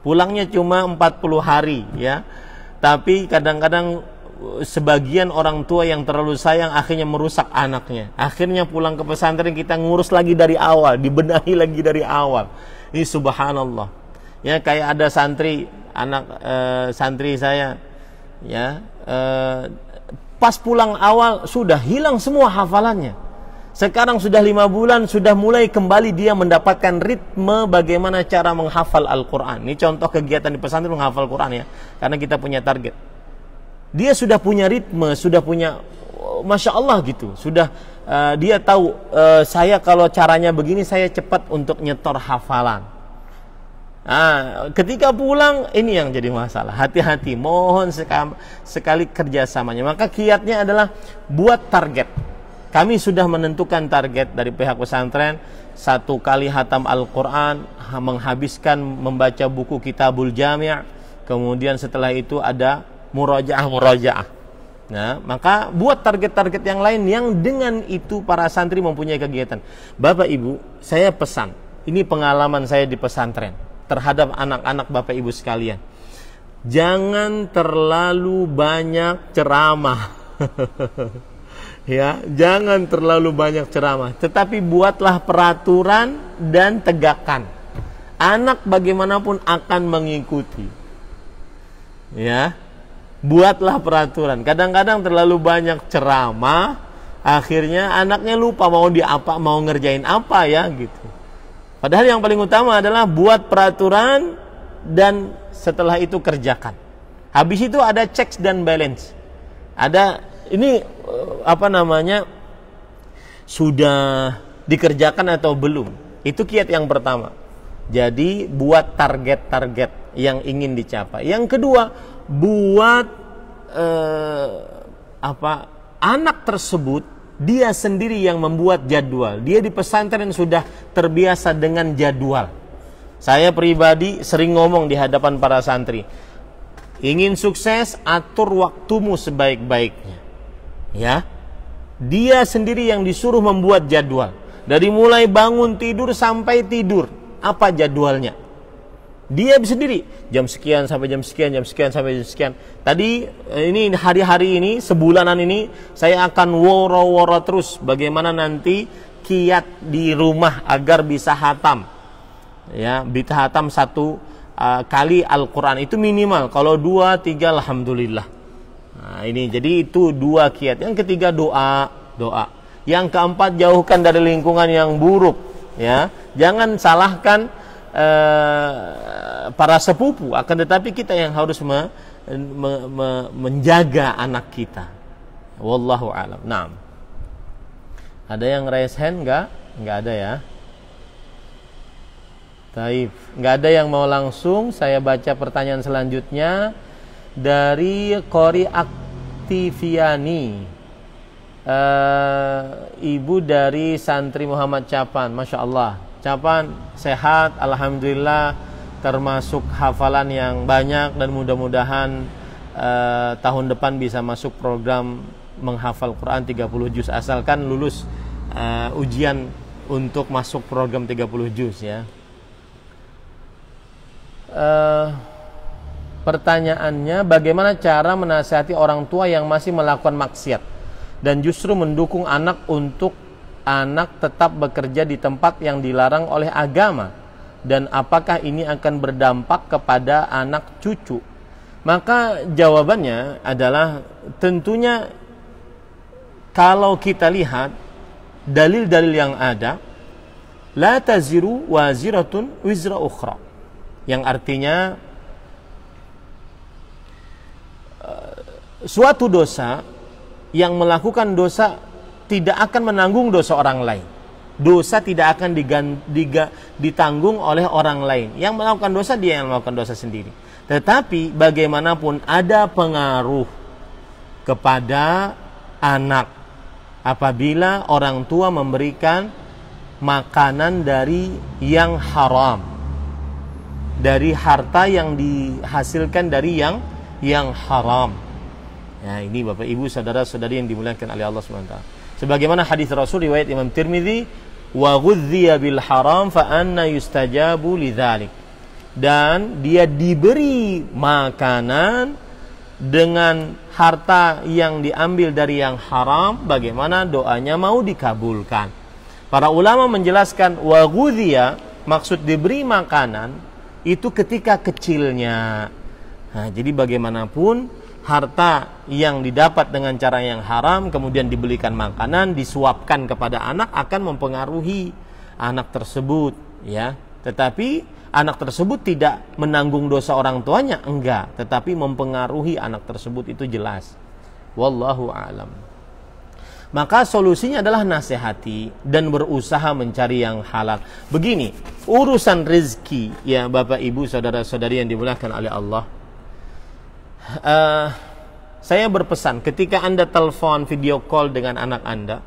Pulangnya cuma 40 hari ya. Tapi kadang-kadang eh, sebagian orang tua yang terlalu sayang akhirnya merusak anaknya. Akhirnya pulang ke pesantren kita ngurus lagi dari awal, dibenahi lagi dari awal. Ini subhanallah ya kayak ada santri anak e, santri saya ya e, pas pulang awal sudah hilang semua hafalannya sekarang sudah lima bulan sudah mulai kembali dia mendapatkan ritme bagaimana cara menghafal Al-Quran ini contoh kegiatan di pesantren menghafal Quran ya karena kita punya target dia sudah punya ritme sudah punya oh, masya Allah gitu sudah uh, dia tahu uh, saya kalau caranya begini saya cepat untuk nyetor hafalan Ah, ketika pulang ini yang jadi masalah. Hati-hati, mohon sekali kerjasamanya. Maka kiatnya adalah buat target. Kami sudah menentukan target dari pihak pesantren satu kali hatam Al-Quran, menghabiskan membaca buku Kitabul jamiah. kemudian setelah itu ada murajaah murajaah. Nah, maka buat target-target yang lain yang dengan itu para santri mempunyai kegiatan. Bapak Ibu, saya pesan, ini pengalaman saya di pesantren terhadap anak-anak Bapak Ibu sekalian. Jangan terlalu banyak ceramah. <laughs> ya, jangan terlalu banyak ceramah, tetapi buatlah peraturan dan tegakkan. Anak bagaimanapun akan mengikuti. Ya. Buatlah peraturan. Kadang-kadang terlalu banyak ceramah, akhirnya anaknya lupa mau diapa, mau ngerjain apa ya gitu. Padahal yang paling utama adalah buat peraturan dan setelah itu kerjakan. Habis itu ada checks dan balance. Ada ini eh, apa namanya sudah dikerjakan atau belum. Itu kiat yang pertama. Jadi buat target-target yang ingin dicapai. Yang kedua, buat eh, apa anak tersebut dia sendiri yang membuat jadwal. Dia di pesantren sudah terbiasa dengan jadwal. Saya pribadi sering ngomong di hadapan para santri. Ingin sukses, atur waktumu sebaik-baiknya. Ya. Dia sendiri yang disuruh membuat jadwal. Dari mulai bangun tidur sampai tidur, apa jadwalnya? Dia bisa diri jam sekian sampai jam sekian, jam sekian sampai jam sekian. Tadi eh, ini hari-hari ini sebulanan ini saya akan woro-woro terus bagaimana nanti kiat di rumah agar bisa hatam. Ya, bisa hatam satu uh, kali Al-Qur'an itu minimal. Kalau dua, tiga alhamdulillah. Nah, ini jadi itu dua kiat. Yang ketiga doa, doa. Yang keempat jauhkan dari lingkungan yang buruk, ya. Jangan salahkan Eh, para sepupu akan tetapi kita yang harus me, me, me, menjaga anak kita wallahu alam nah ada yang raise hand enggak enggak ada ya Taib Nggak ada yang mau langsung saya baca pertanyaan selanjutnya dari Kori Aktiviani uh, ibu dari santri Muhammad Capan Masya Allah ucapan sehat alhamdulillah termasuk hafalan yang banyak dan mudah-mudahan eh, tahun depan bisa masuk program menghafal Quran 30 juz asalkan lulus eh, ujian untuk masuk program 30 juz ya. Eh, pertanyaannya bagaimana cara menasihati orang tua yang masih melakukan maksiat dan justru mendukung anak untuk anak tetap bekerja di tempat yang dilarang oleh agama dan apakah ini akan berdampak kepada anak cucu? Maka jawabannya adalah tentunya kalau kita lihat dalil-dalil yang ada la taziru waziratun wizra ukhra yang artinya eh, suatu dosa yang melakukan dosa tidak akan menanggung dosa orang lain. Dosa tidak akan digan, diga, ditanggung oleh orang lain. Yang melakukan dosa dia yang melakukan dosa sendiri. Tetapi bagaimanapun ada pengaruh kepada anak apabila orang tua memberikan makanan dari yang haram dari harta yang dihasilkan dari yang yang haram. Nah, ini Bapak Ibu, saudara-saudari yang dimuliakan oleh Allah Subhanahu wa taala. Sebagaimana hadis Rasul riwayat Imam Tirmidzi, wa ghudhiya bil haram fa anna yustajabu lidzalik. Dan dia diberi makanan dengan harta yang diambil dari yang haram, bagaimana doanya mau dikabulkan. Para ulama menjelaskan wa ghudhiya maksud diberi makanan itu ketika kecilnya. Nah, jadi bagaimanapun harta yang didapat dengan cara yang haram kemudian dibelikan makanan disuapkan kepada anak akan mempengaruhi anak tersebut ya tetapi anak tersebut tidak menanggung dosa orang tuanya enggak tetapi mempengaruhi anak tersebut itu jelas wallahu alam maka solusinya adalah nasihati dan berusaha mencari yang halal. Begini, urusan rezeki ya Bapak Ibu, saudara-saudari yang dimuliakan oleh Allah uh, saya berpesan ketika Anda telepon video call dengan anak Anda,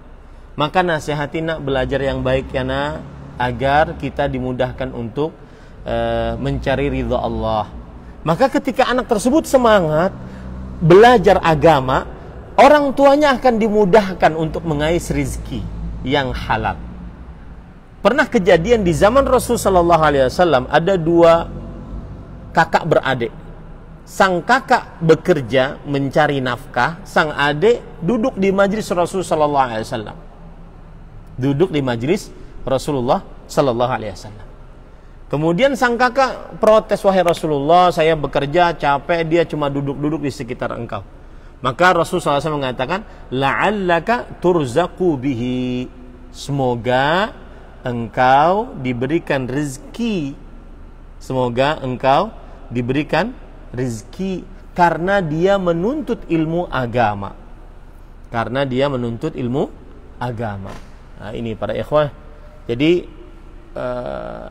maka nasihati nak belajar yang baik ya nak agar kita dimudahkan untuk uh, mencari ridho Allah. Maka ketika anak tersebut semangat belajar agama, orang tuanya akan dimudahkan untuk mengais rizki yang halal. Pernah kejadian di zaman Rasulullah Shallallahu Alaihi Wasallam ada dua kakak beradik sang kakak bekerja mencari nafkah, sang adik duduk di majlis Rasulullah Sallallahu Alaihi Wasallam. Duduk di majlis Rasulullah Sallallahu Alaihi Wasallam. Kemudian sang kakak protes wahai Rasulullah, saya bekerja capek, dia cuma duduk-duduk di sekitar engkau. Maka Rasulullah SAW mengatakan, la'allaka turzaku bihi. Semoga engkau diberikan rezeki. Semoga engkau diberikan rizki karena dia menuntut ilmu agama. Karena dia menuntut ilmu agama. Nah, ini para ikhwah. Jadi eh,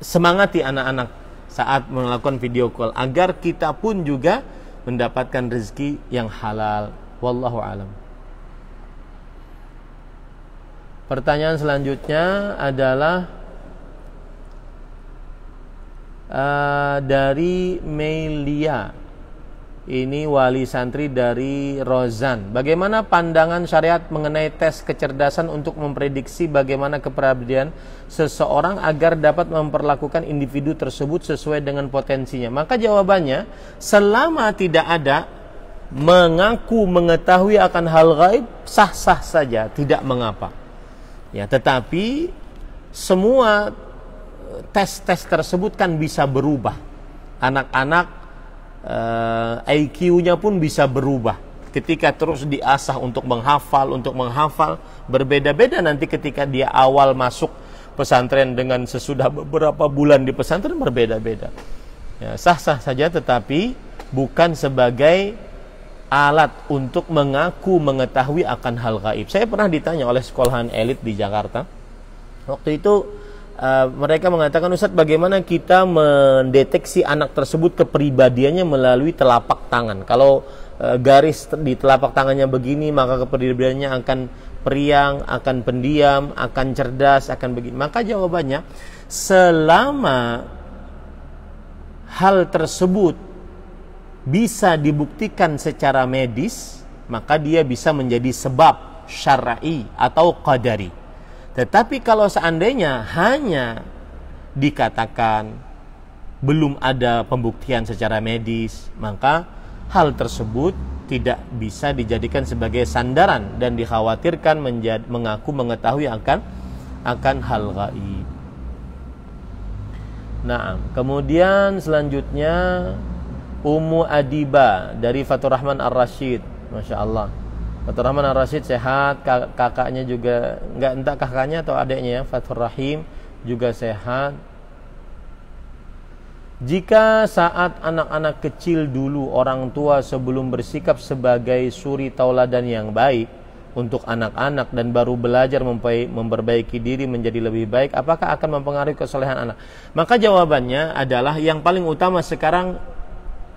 semangati anak-anak saat melakukan video call agar kita pun juga mendapatkan rezeki yang halal. Wallahu alam. Pertanyaan selanjutnya adalah Eh, dari Melia. Ini wali santri dari Rozan. Bagaimana pandangan syariat mengenai tes kecerdasan untuk memprediksi bagaimana keperabdian seseorang agar dapat memperlakukan individu tersebut sesuai dengan potensinya? Maka jawabannya, selama tidak ada mengaku mengetahui akan hal gaib sah-sah saja, tidak mengapa. Ya, tetapi semua tes-tes tersebut kan bisa berubah. Anak-anak eh, IQ-nya pun bisa berubah. Ketika terus diasah untuk menghafal, untuk menghafal, berbeda-beda nanti ketika dia awal masuk pesantren dengan sesudah beberapa bulan di pesantren berbeda-beda. sah ya, sah-sah saja tetapi bukan sebagai alat untuk mengaku mengetahui akan hal gaib. Saya pernah ditanya oleh sekolahan elit di Jakarta. Waktu itu Uh, mereka mengatakan Ustadz bagaimana kita mendeteksi anak tersebut kepribadiannya melalui telapak tangan. Kalau uh, garis di telapak tangannya begini maka kepribadiannya akan periang, akan pendiam, akan cerdas, akan begini. Maka jawabannya selama hal tersebut bisa dibuktikan secara medis maka dia bisa menjadi sebab syar'i atau qadari tetapi kalau seandainya hanya dikatakan belum ada pembuktian secara medis, maka hal tersebut tidak bisa dijadikan sebagai sandaran dan dikhawatirkan menjadi, mengaku mengetahui akan akan hal gaib. Nah, kemudian selanjutnya Umu Adiba dari Fatur Rahman Ar-Rashid. Masya Allah. Fathur Rahman Al Rashid sehat, kakaknya juga nggak entah kakaknya atau adiknya ya, Fathur Rahim juga sehat. Jika saat anak-anak kecil dulu orang tua sebelum bersikap sebagai suri tauladan yang baik untuk anak-anak dan baru belajar memperbaiki diri menjadi lebih baik, apakah akan mempengaruhi kesolehan anak? Maka jawabannya adalah yang paling utama sekarang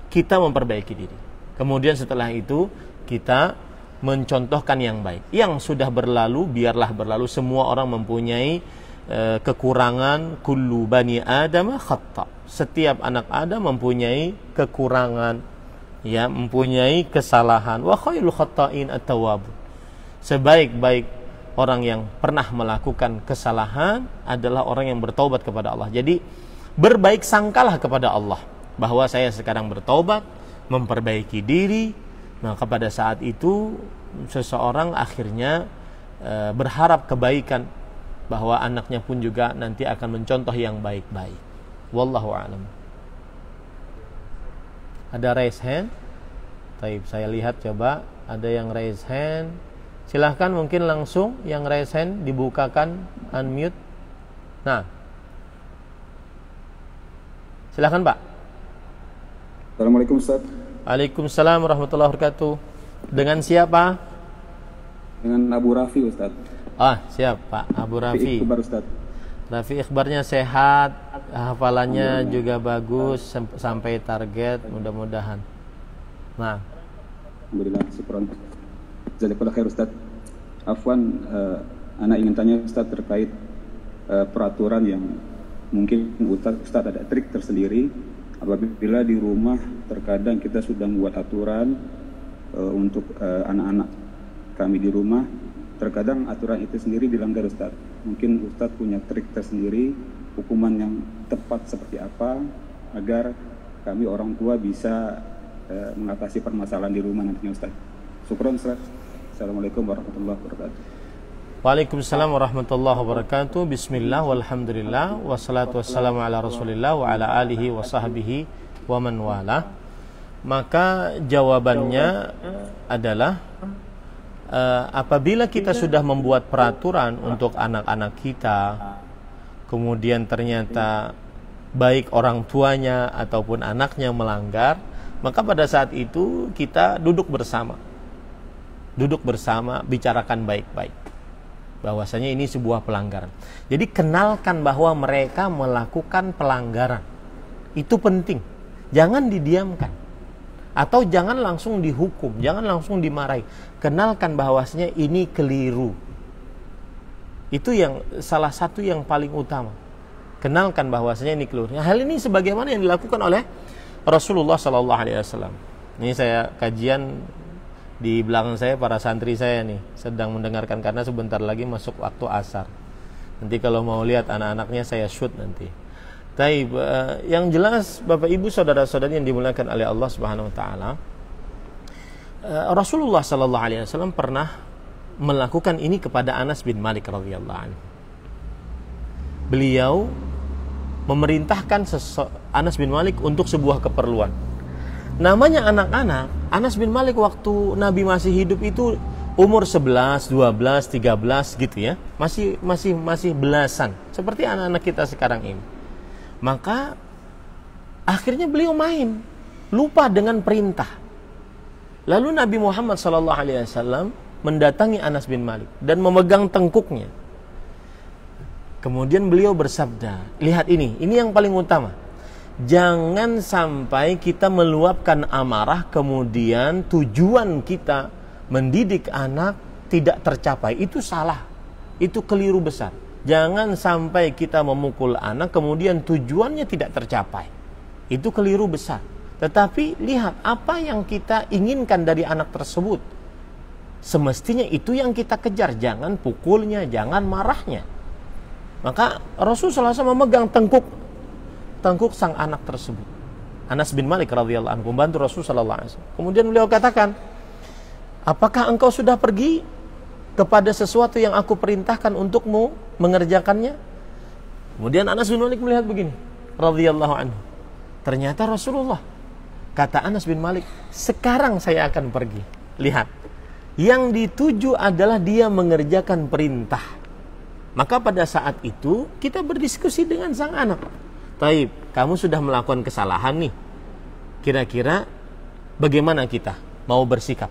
kita memperbaiki diri. Kemudian setelah itu kita mencontohkan yang baik. Yang sudah berlalu biarlah berlalu. Semua orang mempunyai uh, kekurangan kullu bani adam khata. Setiap anak Adam mempunyai kekurangan ya, mempunyai kesalahan. Wa khairul khata'in at-tawwab. Sebaik-baik orang yang pernah melakukan kesalahan adalah orang yang bertobat kepada Allah. Jadi berbaik sangkalah kepada Allah bahwa saya sekarang bertobat, memperbaiki diri, Nah, kepada saat itu seseorang akhirnya e, berharap kebaikan bahwa anaknya pun juga nanti akan mencontoh yang baik-baik. Wallahu a'lam. Ada raise hand? Taib, saya lihat coba ada yang raise hand. Silahkan mungkin langsung yang raise hand dibukakan unmute. Nah, silahkan Pak. Assalamualaikum Ustaz. Waalaikumsalam warahmatullahi wabarakatuh. Dengan siapa? Dengan Abu Rafi Ustaz. Ah, siap Pak Abu Rafi. Rafi Ustaz. Rafi ikhbarnya sehat, hafalannya juga bagus sampai target mudah-mudahan. Nah. Alhamdulillah, Jadi kalau khair Ustaz. Afwan, uh, anak ingin tanya Ustaz terkait uh, peraturan yang mungkin Ustaz, Ustaz ada trik tersendiri apabila di rumah terkadang kita sudah membuat aturan e, untuk eh, anak-anak e, kami di rumah terkadang aturan itu sendiri dilanggar Ustadz mungkin Ustadz punya trik tersendiri hukuman yang tepat seperti apa agar kami orang tua bisa e, mengatasi permasalahan di rumah nantinya Ustadz syukron Ustadz Assalamualaikum warahmatullahi wabarakatuh Waalaikumsalam warahmatullahi wabarakatuh. Bismillah walhamdulillah wassalatu wassalamu ala Rasulillah wa ala alihi wa sahbihi wa man wala. Maka jawabannya adalah uh, apabila kita sudah membuat peraturan untuk anak-anak kita, kemudian ternyata baik orang tuanya ataupun anaknya melanggar, maka pada saat itu kita duduk bersama. Duduk bersama, bicarakan baik-baik bahwasanya ini sebuah pelanggaran. Jadi kenalkan bahwa mereka melakukan pelanggaran. Itu penting. Jangan didiamkan. Atau jangan langsung dihukum, jangan langsung dimarahi. Kenalkan bahwasanya ini keliru. Itu yang salah satu yang paling utama. Kenalkan bahwasanya ini keliru. Nah, hal ini sebagaimana yang dilakukan oleh Rasulullah Sallallahu Alaihi Wasallam. Ini saya kajian di belakang saya para santri saya nih sedang mendengarkan karena sebentar lagi masuk waktu asar. Nanti kalau mau lihat anak-anaknya saya shoot nanti. Tapi eh, yang jelas Bapak Ibu saudara-saudari yang dimuliakan oleh Allah Subhanahu wa taala eh, Rasulullah sallallahu alaihi wasallam pernah melakukan ini kepada Anas bin Malik radhiyallahu anhu. Beliau memerintahkan Anas bin Malik untuk sebuah keperluan namanya anak-anak Anas bin Malik waktu Nabi masih hidup itu umur 11, 12, 13 gitu ya. Masih masih masih belasan seperti anak-anak kita sekarang ini. Maka akhirnya beliau main, lupa dengan perintah. Lalu Nabi Muhammad saw mendatangi Anas bin Malik dan memegang tengkuknya. Kemudian beliau bersabda, lihat ini, ini yang paling utama jangan sampai kita meluapkan amarah kemudian tujuan kita mendidik anak tidak tercapai itu salah itu keliru besar jangan sampai kita memukul anak kemudian tujuannya tidak tercapai itu keliru besar tetapi lihat apa yang kita inginkan dari anak tersebut semestinya itu yang kita kejar jangan pukulnya jangan marahnya maka Rasul SAW memegang tengkuk tengkuk sang anak tersebut. Anas bin Malik radhiyallahu anhu membantu Rasul sallallahu alaihi wasallam. Kemudian beliau katakan, "Apakah engkau sudah pergi kepada sesuatu yang aku perintahkan untukmu mengerjakannya?" Kemudian Anas bin Malik melihat begini, radhiyallahu anhu. Ternyata Rasulullah. Kata Anas bin Malik, "Sekarang saya akan pergi." Lihat. Yang dituju adalah dia mengerjakan perintah. Maka pada saat itu kita berdiskusi dengan sang anak. Taib, kamu sudah melakukan kesalahan nih. Kira-kira bagaimana kita mau bersikap?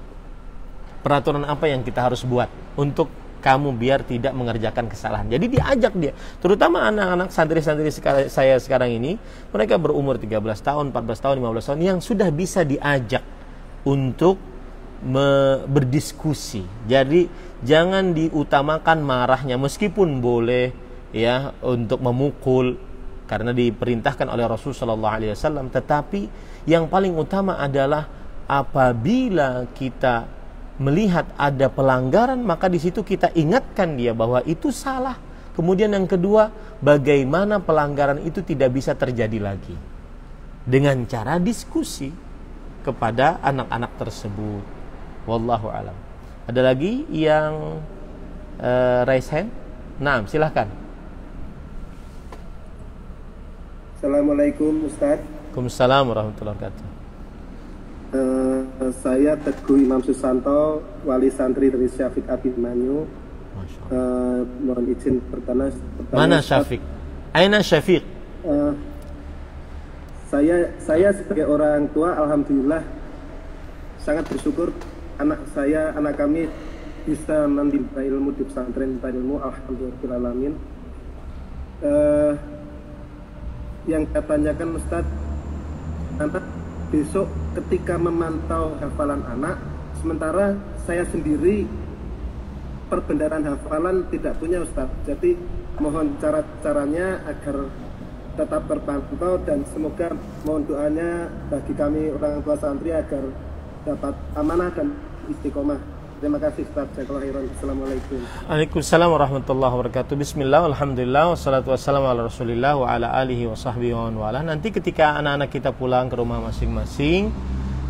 Peraturan apa yang kita harus buat untuk kamu biar tidak mengerjakan kesalahan. Jadi diajak dia, terutama anak-anak santri-santri saya sekarang ini, mereka berumur 13 tahun, 14 tahun, 15 tahun yang sudah bisa diajak untuk berdiskusi. Jadi jangan diutamakan marahnya meskipun boleh ya untuk memukul karena diperintahkan oleh Rasul Sallallahu Alaihi Wasallam. Tetapi yang paling utama adalah apabila kita melihat ada pelanggaran maka di situ kita ingatkan dia bahwa itu salah. Kemudian yang kedua, bagaimana pelanggaran itu tidak bisa terjadi lagi dengan cara diskusi kepada anak-anak tersebut. Wallahu alam. Ada lagi yang uh, raise hand? Nah, silahkan. Assalamualaikum Ustaz. Waalaikumsalam warahmatullahi wabarakatuh. Uh, saya Teguh Imam Susanto, wali santri dari Syafiq Abid Manu. Uh, eh, mohon izin bertanya. Mana Syafiq? Aina Syafiq? Uh, eh, saya saya sebagai orang tua, alhamdulillah sangat bersyukur anak saya anak kami bisa menimba ilmu di pesantren ilmu alhamdulillah alamin. Uh, yang saya tanyakan Ustaz anak besok ketika memantau hafalan anak sementara saya sendiri perbendaran hafalan tidak punya Ustaz jadi mohon cara-caranya agar tetap terpantau dan semoga mohon doanya bagi kami orang tua santri agar dapat amanah dan istiqomah Terima kasih Ustaz Jazakallah Assalamualaikum. Waalaikumsalam warahmatullahi wabarakatuh. Bismillah, alhamdulillah, wassalatu wassalamu ala Rasulillah wa ala alihi wa sahbihi wa wala. Nanti ketika anak-anak kita pulang ke rumah masing-masing,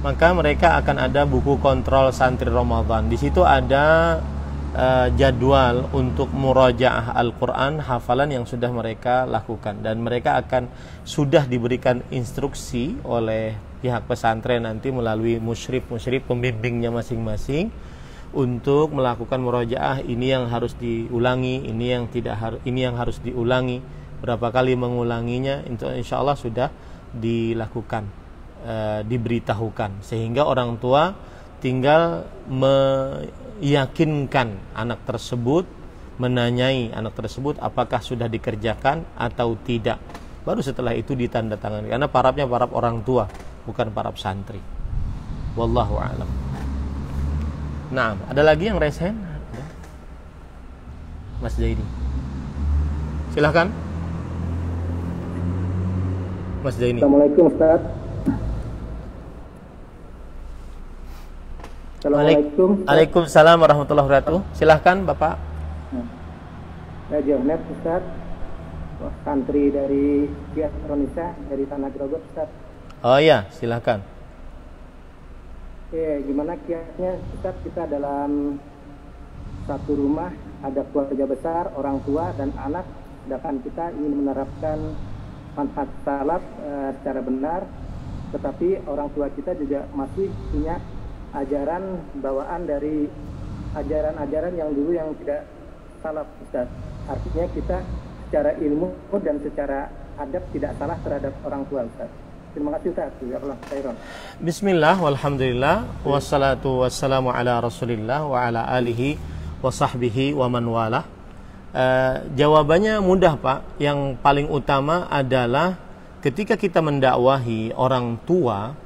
maka mereka akan ada buku kontrol santri Ramadan. Di situ ada uh, jadwal untuk murajaah Al-Qur'an hafalan yang sudah mereka lakukan dan mereka akan sudah diberikan instruksi oleh pihak pesantren nanti melalui musyrif-musyrif pembimbingnya masing-masing untuk melakukan murojaah ini yang harus diulangi, ini yang tidak harus ini yang harus diulangi. Berapa kali mengulanginya itu insya Allah sudah dilakukan, e, diberitahukan sehingga orang tua tinggal meyakinkan anak tersebut, menanyai anak tersebut apakah sudah dikerjakan atau tidak. Baru setelah itu ditandatangani karena parapnya parap orang tua, bukan parap santri. Wallahu a'lam. Nah, ada lagi yang resen? Mas Jaidi. Silahkan. Mas Zaini. Assalamualaikum Ustaz. Assalamualaikum. Waalaikumsalam warahmatullahi wabarakatuh. Silahkan Bapak. Saya Jonet Ustaz. Santri dari Kiat Ronisa dari Tanah Grogot Ustaz. Oh iya, silahkan. Oke, gimana kiatnya? Kita kita dalam satu rumah ada keluarga besar, orang tua dan anak. Sedangkan kita ingin menerapkan manfaat salaf e, secara benar, tetapi orang tua kita juga masih punya ajaran bawaan dari ajaran-ajaran yang dulu yang tidak salah Ustaz. Artinya kita secara ilmu dan secara adab tidak salah terhadap orang tua, Ustaz. Terima kasih Ustaz. Bismillah, walhamdulillah, wassalatu wassalamu ala rasulillah wa ala alihi wa sahbihi wa man wala. Uh, eh, jawabannya mudah Pak. Yang paling utama adalah ketika kita mendakwahi orang tua,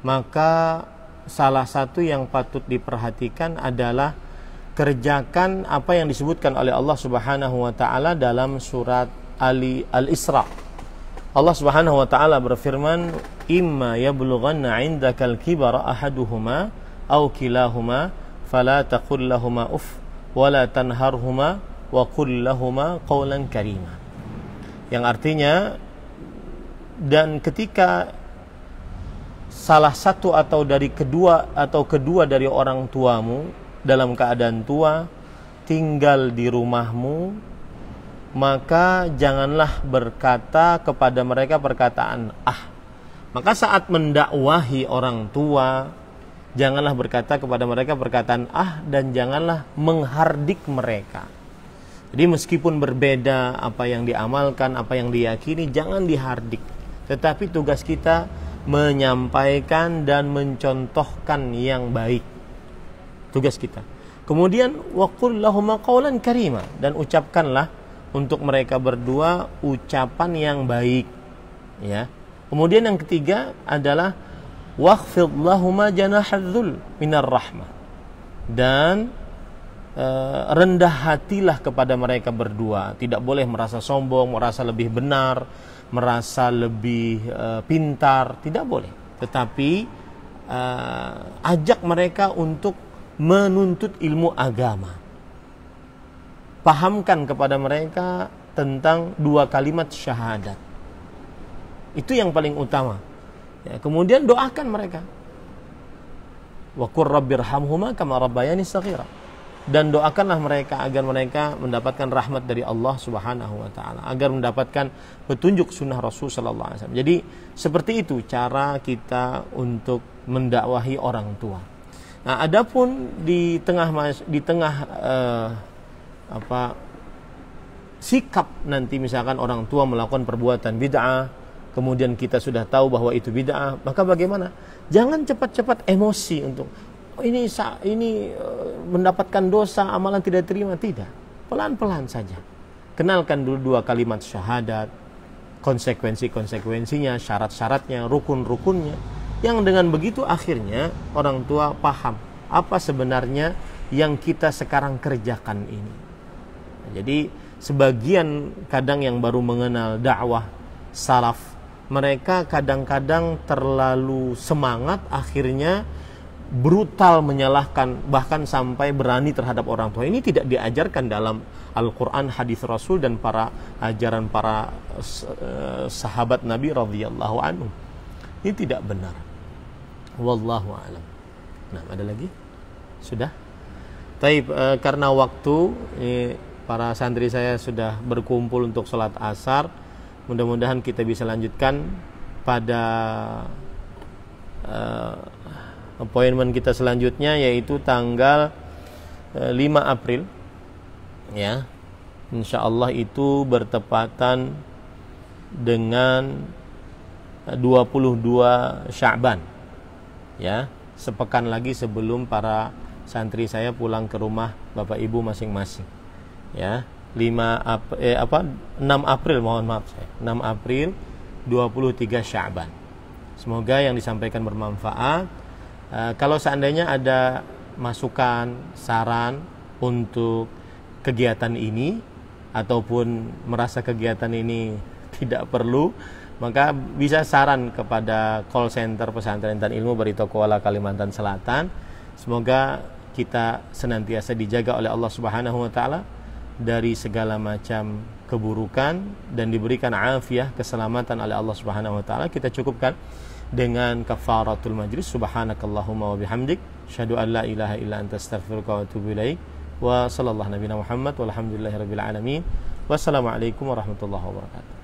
maka salah satu yang patut diperhatikan adalah kerjakan apa yang disebutkan oleh Allah Subhanahu wa taala dalam surat Ali Al-Isra Allah Subhanahu wa taala berfirman, "Imma yablughanna 'indakal kibara ahaduhuma aw kilahuma fala taqul lahumā uff wa la tanharhuma wa qul lahumā qawlan karima." Yang artinya dan ketika salah satu atau dari kedua atau kedua dari orang tuamu dalam keadaan tua tinggal di rumahmu maka janganlah berkata kepada mereka perkataan ah. Maka saat mendakwahi orang tua, janganlah berkata kepada mereka perkataan ah dan janganlah menghardik mereka. Jadi meskipun berbeda apa yang diamalkan, apa yang diyakini, jangan dihardik. Tetapi tugas kita menyampaikan dan mencontohkan yang baik. Tugas kita. Kemudian waqul karima dan ucapkanlah untuk mereka berdua ucapan yang baik ya kemudian yang ketiga adalah waqfid janahadzul minar rahmah dan eh, rendah hatilah kepada mereka berdua tidak boleh merasa sombong merasa lebih benar merasa lebih e, pintar tidak boleh tetapi e, ajak mereka untuk menuntut ilmu agama pahamkan kepada mereka tentang dua kalimat syahadat. Itu yang paling utama. Ya, kemudian doakan mereka. Wa qur rabbirhamhuma kama rabbayani saghira. Dan doakanlah mereka agar mereka mendapatkan rahmat dari Allah Subhanahu wa taala, agar mendapatkan petunjuk sunnah Rasul sallallahu alaihi wasallam. Jadi, seperti itu cara kita untuk mendakwahi orang tua. Nah, adapun di tengah di tengah uh, apa sikap nanti misalkan orang tua melakukan perbuatan bid'ah, kemudian kita sudah tahu bahwa itu bid'ah, maka bagaimana? Jangan cepat-cepat emosi untuk oh, ini ini eh, mendapatkan dosa amalan tidak terima tidak. Pelan-pelan saja. Kenalkan dulu dua kalimat syahadat, konsekuensi-konsekuensinya, syarat-syaratnya, rukun-rukunnya. Yang dengan begitu akhirnya orang tua paham apa sebenarnya yang kita sekarang kerjakan ini jadi sebagian kadang yang baru mengenal dakwah salaf mereka kadang-kadang terlalu semangat akhirnya brutal menyalahkan bahkan sampai berani terhadap orang tua ini tidak diajarkan dalam Al-Qur'an hadis Rasul dan para ajaran para e, sahabat Nabi radhiyallahu anhu ini tidak benar wallahu alam nah ada lagi sudah tapi e, karena waktu e, para santri saya sudah berkumpul untuk sholat asar. Mudah-mudahan kita bisa lanjutkan pada uh, appointment kita selanjutnya yaitu tanggal uh, eh, 5 April ya. Insya Allah itu bertepatan dengan 22 eh, Sya'ban ya sepekan lagi sebelum para santri saya pulang ke rumah Bapak Ibu masing-masing ya 5 eh, apa 6 April mohon maaf saya 6 April 23 Syaban semoga yang disampaikan bermanfaat e, kalau seandainya ada masukan saran untuk kegiatan ini ataupun merasa kegiatan ini tidak perlu maka bisa saran kepada call center pesantren dan ilmu Barito Kuala Kalimantan Selatan semoga kita senantiasa dijaga oleh Allah Subhanahu wa taala dari segala macam keburukan dan diberikan afiah keselamatan oleh Allah Subhanahu wa taala kita cukupkan dengan kafaratul majlis subhanakallahumma wa bihamdik syahdu an la ilaha illa anta astaghfiruka wa atubu ilaik wa sallallahu nabiyana muhammad walhamdulillahirabbil alamin wassalamualaikum warahmatullahi wabarakatuh